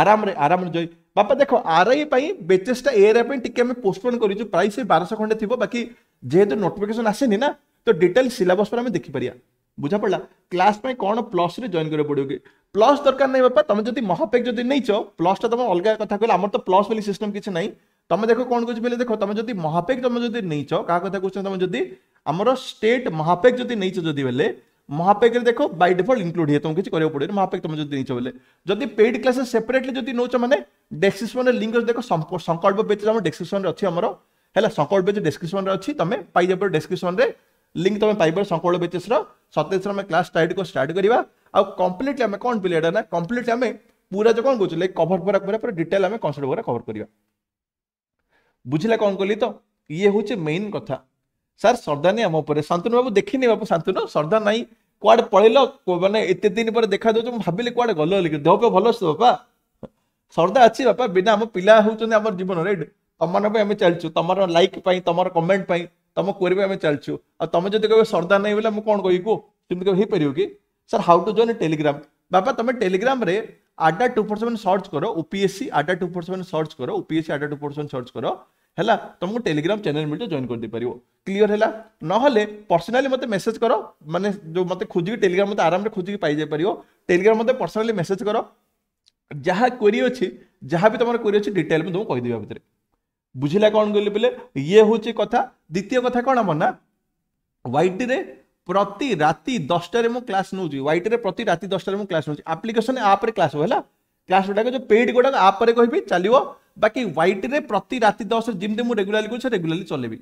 ଆରାମରେ ଆରାମରେ ଜୟ ବାପା ଦେଖ ଆର୍ଆଇ ପାଇଁ ବେଚେସ୍ଟା ଏଆର୍ଆଇ ପାଇଁ ଟିକେ ଆମେ ପୋଷ୍ଟପୋନ୍ କରିଛୁ ପ୍ରାୟ ସେ ବାରଶହ ଖଣ୍ଡେ ଥିବ ବାକି ଯେହେତୁ ନୋଟିଫିକେସନ୍ ଆସିନି ନା ତ ଡିଟେଲ୍ ସିଲାବସ୍ ପରେ ଆମେ ଦେଖିପାରିବା ବୁଝା ପଡ଼ିଲା କ୍ଲାସ୍ ପାଇଁ କ'ଣ ପ୍ଲସ୍ରେ ଜଏନ୍ କରିବାକୁ ପଡ଼ିବ କି ପ୍ଲସ୍ ଦରକାର ନାହିଁ ବାପା ତମେ ଯଦି ମହାପେକ୍ ଯଦି ନେଇଛ ପ୍ଲସ୍ଟା ତମେ ଅଲଗା କଥା କହିଲେ ଆମର ତ ପ୍ଲସ୍ ବୋଲି ସିଷ୍ଟମ୍ କିଛି ନାହିଁ ତମେ ଦେଖ କ'ଣ କହୁଛି ବୋଲେ ଦେଖ ତମେ ଯଦି ମହାପେକ୍ ତମେ ଯଦି ନେଇଛ କାହା କଥା କହୁଛ ତମେ ଯଦି ଆମର ଷ୍ଟେଟ୍ ମହାପେକ୍ ଯଦି ନେଇଛ ଯଦି ବୋଲେ মহাপেকের দেখো বাই ডিফল্ট ইনক্লুড হয়ে তোমাকে কিছু করা পড়ে মহাপেক তুমি যদি নিচ্ছ বলে যদি পেইড ক্লাসেস সেপারেটলি যদি নৌছ মানে ডেসক্রিপশন লিঙ্ক দেখো সংকল্প পেজ আমার ডেসক্রিপশন অছি আমার হল সংকল্প পেজ ডেসক্রিপশন অছি তুমি পাইযাব ডেসক্রিপশন লিঙ্ক তুমি পাইব সংকল্প পেজেসর সতেজর আমি ক্লাস স্টার্ট স্টার্ট করা আউ কমপ্লিটলি আমি কোণ পিলে এটা না কমপ্লিটলি আমি পুরা যে কোণ করছো লাইক কভর পুরা পুরা পুরা ডিটেল আমি কনসেপ্ট পুরা কভর করা বুঝলে কোণ কলি তো ইয়ে হচ্ছে মেইন কথা सर श्रद्धा नहीं आम उपरे शांतनु बाबू देखनी बाबू शांतनु श्रद्धा नाई कुआ पड़ेल मैंने ये दिन पर देखा दौ भाविली कुआ गल देह पे भल बापा श्रद्धा अच्छी बापा बिना आम पिला हूँ जीवन रईट तुम आम चलु तुम लाइक तुम कमेंट तुम कहे चलु आमे जब कह श्रद्धा नहीं बोले कौन कही कहू तुम कहपर कि sir how to join telegram बापा तुम telegram Adda two four seven search कर OPSC Adda two four seven search कर OPSC Adda two four seven search कर ହେଲା ତୁମକୁ ଟେଲିଗ୍ରାମ ଚ୍ୟାନେଲ ମଧ୍ୟ ଜଏନ୍ କରିଦେଇପାରିବ କ୍ଲିଅର ହେଲା ନହେଲେ ପର୍ସନାଲି ମୋତେ ମେସେଜ କର ମାନେ ଯେଉଁ ମୋତେ ଖୋଜିକି ଟେଲିଗ୍ରାମ ମୋତେ ଆରାମରେ ଖୋଜିକି ପାଇଯାଇପାରିବ ଟେଲିଗ୍ରାମ ମୋତେ ପର୍ସନାଲି ମେସେଜ କର ଯାହା କ୍ୱେରି ଅଛି ଯାହା ବି ତୁମର କ୍ୱେରି ଅଛି ଡିଟେଲ ମୁଁ ତୁମକୁ କହିଦେବି ଭିତରେ ବୁଝିଲା କ'ଣ କହିଲି ବୋଲେ ଇଏ ହେଉଛି କଥା ଦ୍ୱିତୀୟ କଥା କ'ଣ ହେବ ନା ୱାଇଟିରେ ପ୍ରତି ରାତି ଦଶଟାରେ ମୁଁ କ୍ଲାସ୍ ନେଉଛି ୱାଇଟିରେ ପ୍ରତି ରାତି ଦଶଟାରେ ମୁଁ କ୍ଲାସ୍ ନେଉଛି ଆପ୍ଲିକେସନ୍ ଆପ୍ରେ କ୍ଲାସ୍ ହେବ ହେଲା କ୍ଲାସ୍ ଗୁଡ଼ାକ ଯେଉଁ ପେଡ୍ ଗୁଡ଼ାକ ଆ କହିବି ଚାଲିବ ବାକି ହ୍ୱାଇଟ୍ରେ ପ୍ରତି ରାତି ଦଶରେ ଯେମିତି ମୁଁ ରେଗୁଲାରଲି କରୁଛି ରେଗୁଲାରଲି ଚଲେଇବି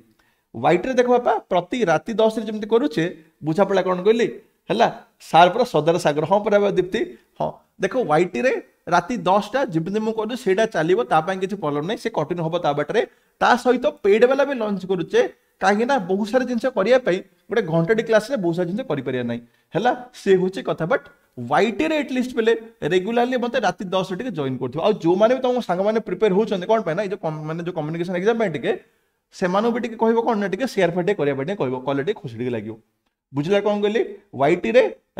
ହ୍ୱାଇଟ୍ରେ ଦେଖ ବାପା ପ୍ରତି ରାତି ଦଶରେ ଯେମିତି କରୁଛେ ବୁଝାପଡ଼ା କ'ଣ କହିଲି ହେଲା ସାର୍ ପୁରା ସଦର ସାଗର ହଁ ପୁରା ଦୀପ୍ତି ହଁ ଦେଖ ହ୍ୱାଇଟ୍ରେ ରାତି ଦଶଟା ଯେମିତି ମୁଁ କରୁଛି ସେଇଟା ଚାଲିବ ତା ପାଇଁ କିଛି ପ୍ରୋବ୍ଲେମ୍ ନାହିଁ ସେ କଠିନ ହେବ ତା ବାଟରେ ତା ସହିତ ପେଡ୍ ବାଲା ବି ଲଞ୍ଚ କରୁଛେ କାହିଁକି ନା ବହୁତ ସାରା ଜିନିଷ କରିବା ପାଇଁ ଗୋଟେ ଘଣ୍ଟାଟି କ୍ଲାସ୍ରେ ବହୁତ ସାରା ଜିନିଷ କରିପାରିବା ନାହିଁ ହେଲା ସେ ହେଉଛି କଥା ବଟ୍ व्हाइटर एटलिस्ट बेले रेगुलाली मतलब रात दस टे जइन कर जो मैंने भी तुम सांग प्रिपेयर होते कौन पाए ना जो मैंने जो कम्युनिकेशन एक्जाम टी से भी कह कौन ना टे सेयर फेयर करवा कह कले खुशी लगे बुझला कौन कहली व्हाइट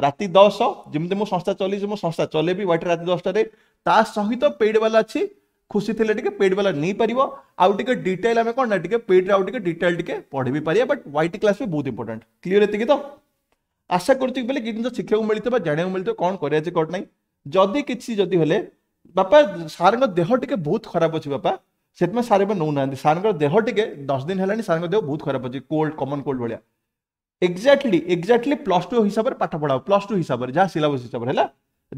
रात दस जमी संस्था चलिए मो संस्था चले भी व्हाइट रात दसटा ता सहित पेड वाला अच्छी खुशी थे पेड वाला नहीं पार आगे डिटेल आम कौन ना पेड रिटेल टे पढ़ भी पार बट व्हाइट क्लास भी बहुत इंपोर्टां क्लीयर ये तो আশা করছি বলে কি জিনিস শিক্ষাকে মিলিত বা জাঁয়া মিলিত কোণ করা আছে কোণ নাই যদি কিছু যদি হলে বাপা সারঙ্ দেহ টিকে বহুত খারাপ অছি বাপা ସେଥିପାଇଁ ସାର୍ ଏବେ ନେଉନାହାନ୍ତି ସାର୍ଙ୍କର ଦେହ ଟିକେ ଦଶ ଦିନ ହେଲାଣି ସାର୍ଙ୍କ ଦେହ ବହୁତ ଖରାପ ଅଛି କୋଲ୍ଡ କମନ୍ କୋଲ୍ଡ ଭଳିଆ ଏକ୍ଜାକ୍ଟଲି ଏକ୍ଜାକ୍ଟଲି ପ୍ଲସ୍ ଟୁ ହିସାବରେ ପାଠ ପଢ଼ାଅ ପ୍ଲସ୍ ଟୁ ହିସାବରେ ଯାହା ସିଲାବସ୍ ହିସାବରେ ହେଲା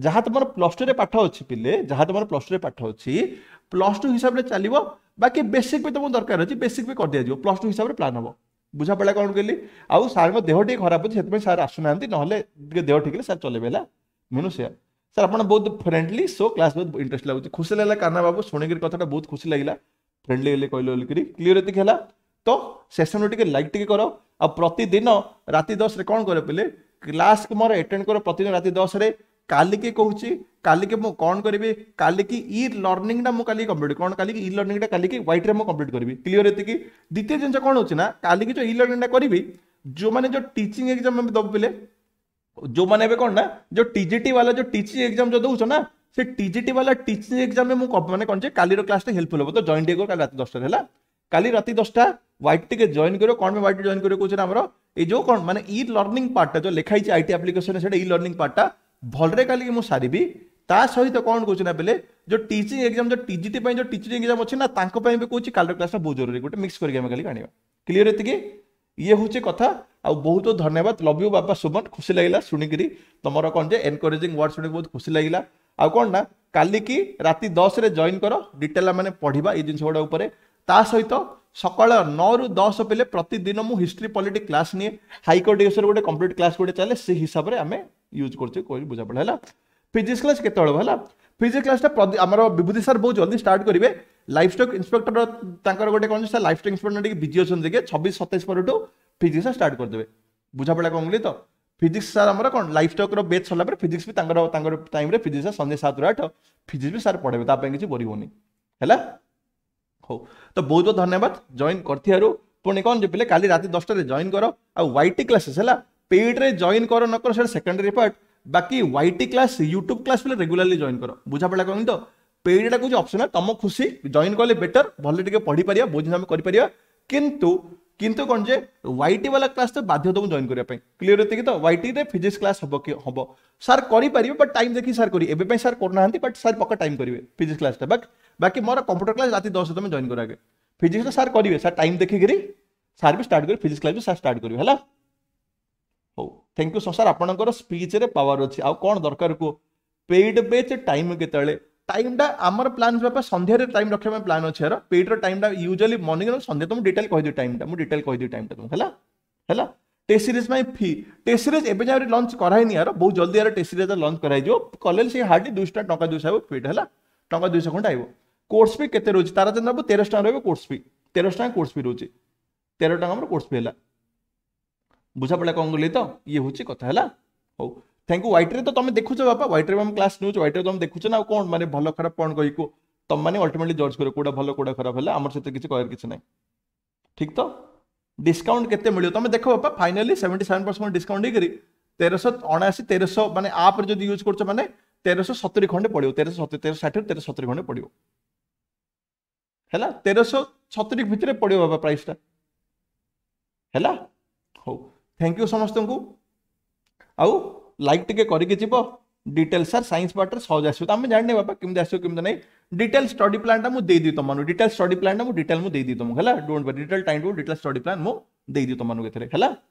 ଯାହା ତୁମର ପ୍ଲସ୍ ଟୁରେ ପାଠ ଅଛି ପିଲେ ଯାହା ତୁମର ପ୍ଲସ୍ ଟୁରେ ପାଠ ଅଛି ପ୍ଲସ୍ ଟୁ ହିସାବରେ ଚାଲିବ ବାକି ବେସିକ୍ ବି ତୁମକୁ ଦରକାର ଅଛି ବେସିକ୍ ବି କରିଦିଆଯିବ ପ୍ଲସ୍ ଟୁ ହିସାବରେ ପ୍ଲାନ୍ ହେବ ବୁଝାପଡ଼ିଲା କ'ଣ କହିଲି ଆଉ ସାର୍ଙ୍କ ଦେହ ଟିକେ ଖରାପ ଅଛି ସେଥିପାଇଁ ସାର୍ ଆସୁନାହାନ୍ତି ନହେଲେ ଟିକେ ଦେହ ଠିକ୍ ହେଲେ ସାର୍ ଚଲେଇବେ ହେଲା ମିନୁ ସେୟା ସାର୍ ଆପଣ ବହୁତ ଫ୍ରେଣ୍ଡଲି ସୋ କ୍ଲାସ୍ ବହୁତ ଇଣ୍ଟରେଷ୍ଟ ଲାଗୁଛି ଖୁସି ଲାଗିଲା କାହ୍ନା ବାବୁ ଶୁଣିକିରି କଥାଟା ବହୁତ ଖୁସି ଲାଗିଲା ଫ୍ରେଣ୍ଡଲି ହେଲେ କହିଲେ ବୋଲିକିରି କ୍ଲିଅର ଏତିକି ହେଲା ତ ସେସନ୍ରୁ ଟିକେ ଲାଇକ୍ ଟିକେ କର ଆଉ ପ୍ରତିଦିନ ରାତି ଦଶରେ କ'ଣ କର ପିଲେ କ୍ଲାସ୍କୁ ମୋର ଆଟେଣ୍ଡ କର ପ୍ରତିଦିନ ରାତି ଦଶରେ কালিকি কହୁଛି কালিকি মু কোন করিবি কালিকি ই লর্নিং টা মু কালি কমপ্লিট কোন কালিকি ই লর্নিং টা কালিকি হোয়াইট রে মু কমপ্লিট করিবি ক্লিয়ার এতিকি দ্বিতীয় জিনিস কোন হচ্ছে না কালিকি যে ই লর্নিং টা করিবি जो माने जो टीचिंग एग्जाम में दबले जो माने एबे कोन ना जो टीजीटी वाला जो टीचिंग एग्जाम जो दउछ ना से टीजीटी वाला टीचिंग एग्जाम में मु माने कोन जे काली रो क्लास टे हेल्पफुल हो तो जॉइन डे को काल रात 10 टा हैला काली रात 10 टा व्हाइट टिके जॉइन करो कोन में व्हाइट जॉइन करियो कोछ ना हमरो ए जो कोन माने ई लर्निंग पार्ट टा जो लिखाई छै आईटी एप्लीकेशन सेटा ई लर्निंग पार्ट टा ଭଲରେ କାଲିକି ମୁଁ ସାରିବି ତା ସହିତ କ'ଣ କହୁଛି ନା ବେଲେ ଯେଉଁ ଟିଚିଂ ଏକ୍ଜାମ୍ ଯେଉଁ ଟିଜିଟି ପାଇଁ ଯେଉଁ ଟିଚିଂ ଏକ୍ଜାମ୍ ଅଛି ନା ତାଙ୍କ ପାଇଁ ବି କହୁଛି କାଲିର କ୍ଲାସ୍ଟା ବହୁତ ଜରୁରୀ ଗୋଟେ ମିକ୍ସ କରିକି ଆମେ କାଲିକି ଆଣିବା କ୍ଲିଅର୍ ଏତିକି ଇଏ ହେଉଛି କଥା ଆଉ ବହୁତ ଧନ୍ୟବାଦ ଲଭ୍ ୟୁ ବାପା ସୁମନ ଖୁସି ଲାଗିଲା ଶୁଣିକିରି ତମର କ'ଣ ଯେ ଏନକରେଜିଂ ୱାର୍ଡ଼ ଶୁଣିକି ବହୁତ ଖୁସି ଲାଗିଲା ଆଉ କ'ଣ ନା କାଲିକି ରାତି ଦଶରେ ଜଏନ୍ କର ଡିଟେଲ୍ ଆମେ ପଢ଼ିବା ଏଇ ଜିନିଷ ଗୁଡ଼ା ଉପରେ ତା ସହିତ ସକାଳ ନଅରୁ ଦଶ ପିଲେ ପ୍ରତିଦିନ ମୁଁ ହିଷ୍ଟ୍ରି ପଲିଟି କ୍ଲାସ୍ ନିଏ ହାଇକୋର୍ଟ ବିଷୟରେ ଗୋଟେ କମ୍ପ୍ଲିଟ୍ କ୍ଲାସ୍ ଗୋଟେ ଚାଲେ ସେ ହିସାବରେ ଆମେ ইউজ করছে কোই বুঝাপড়া হল ফিজিক্স ক্লাস কেতবে হল ফিজিক্স ক্লাসটা আমার বিভূতি স্যার বহু জলদি স্টার্ট করবে লাইফ স্টক ইন্সপেক্টর তাঁর গোটে কোণ স্যার লাইফ স্টক ইন্সপেক্টর টিকি বিজি অনেক দেখে ছবিশ সতেশ পরঠু ফিজিক্স স্টার্ট করেদেবে বুঝাপড়া কম কলি তো ফিজিক্স স্যার আমার কোণ লাইফ স্টকর বেচ সরলা পরে ফিজিক্স বি তাঁর তাঁর টাইমে ফিজিক্স সন্ধ্যা সাতর আঠ ফিজিক্স বি স্যার পড়াবে তাপাই কিছু বরিবনি হল ହଉ ତ ବହୁତ ବହୁତ ଧନ୍ୟବାଦ ଜଏନ୍ କରିଥିବାରୁ ପୁଣି କ'ଣ ଯେ ପିଲେ କାଲି ରାତି ଦଶଟାରେ ଜଏନ୍ କର ଆଉ ୱାଇଟି କ୍ଲାସେସ୍ ହେଲା পেইড্রে জয়েন কর ন কর সেটা সেকেন্ডারি পার্ট বাকি ওয়াইটি ক্লাস ইউট্যুব ক্লাস বলে রেগুলারলি জয়েন কর বুঝাপড়া করুন তো পেইডটা কোচ অপসনাল তম খুশি জয়েন কলে বেটার ভালো টিকে পড়ি পারিয়া বহু জিনিস আমি করিপারিয়া কিন্তু কিন্তু কোণ যে ওয়াইটি বালা ক্লাস তো বাধ্যতম জয়েন করা ক্লিয়ার এতে তো ওয়াইটিরে ফিজিক্স ক্লাস হব কি হব স্যার করিপারিবে বট টাইম দেখি স্যার করি এবে স্যার করুনাহান্তি বট স্যার পক্কা টাইম করিবে ফিজিক্স ক্লাসটা বাট বাকি মোর কম্পুটর ক্লাস রাতে দশ তুমি জয়েন করা আগে ফিজিক্সটা স্যার করবে স্যার টাইম দেখিকি স্যার বি স্টার্ট করি ফিজিক্স ক্লাস বি স্যার স্টার্ট করবে হ্যাঁ थैंक यू संसार आपणकर स्पीच रे पावर अच्छी आउ कौन दरकार को पेड पेज टाइम केतले टाइमटा आमर प्लान जीवा सन्धार टाइम रखा प्लान अच्छे यार पेडर टाइमटा यूजुअली मर्निंग सन्ध्या तो मुझे डिटेल कहीदे टाइमटा मुझे डिटेल कहीदे टाइमटा तुम है है टेस्ट सीरीज में फी टेस्ट सीरीज एवं जाए लंच कराइनि यार बहुत जल्दी यार टेस्ट सीरीज लंच कराइयो कले से हार्डली दुई टाँग टाँग दुई सौ फिट है टाँग दुई सौ खंड आयो কোর্স ফি কেতে রয়েছে তারা যে নেব তেরোশো টাকা রয়েবে কোর্স ফি তেরোশো টাকা কোর্স ফি রয়েছে তেরো টাকা আমার কোর্স ফি হলা ବୁଝାପଡ଼ା କ'ଣ କଲି ତ ଇଏ ହେଉଛି କଥା ହେଲା ହଉ ଥ୍ୟାଙ୍କ ୟୁ ହ୍ୱାଇଟ୍ରେ ତ ତମେ ଦେଖୁଛ ବାପା ହ୍ୱାଇଟ୍ରେ ଆମେ କ୍ଲାସ୍ ନେଉଛ ହ୍ୱାଇଟ୍ରେ ତମେ ଦେଖୁଛ ନା ଆଉ କ'ଣ ମାନେ ଭଲ ଖରାପ କ'ଣ କହି କୁହ ତମମାନେ ଅଲ୍ଟିମେଟଲି ଜଜ୍ କରିବ କେଉଁଟା ଭଲ କେଉଁଟା ଖରାପ ହେଲା ଆମର ସେଥିରେ କିଛି କହିବାର କିଛି ନାହିଁ ଠିକ୍ ତ ଡିସ୍କାଉଣ୍ଟ କେତେ ମିଳିବ ତମେ ଦେଖ ବାପା finally seventy seven percent discount ହେଇକରି ତେରଶହ ଅଣାଅଶୀ ତେରଶହ ମାନେ ଆପ୍ରେ ଯଦି ୟୁଜ୍ କରୁଛ ମାନେ ତେରଶହ ସତୁରି ଖଣ୍ଡେ ପଡ଼ିବ ତେରଶହ ସତୁରି ତେରଶହ ଷାଠିଏ ତେରଶହ ସତୁରି ଖଣ୍ଡେ ପଡ଼ିବ ହେଲା ତେରଶହ ସତୁରି ଭିତରେ ପଡ଼ିବ ବାବା ପ୍ରାଇସ୍ଟା ହେଲା ହଉ थैंक यू समस्त को आउ लाइक टिके करके जीव डिटेल्स सार सैंस पार्टर सहज आसो आम जाने बापा केमी आसो कमी ना डिटेल स्टडी प्लान दी तुमको डिटेल स्टडी प्लान डिटेल मुझे तुमको है डोट detail time to detail study plan मुझे तुमको है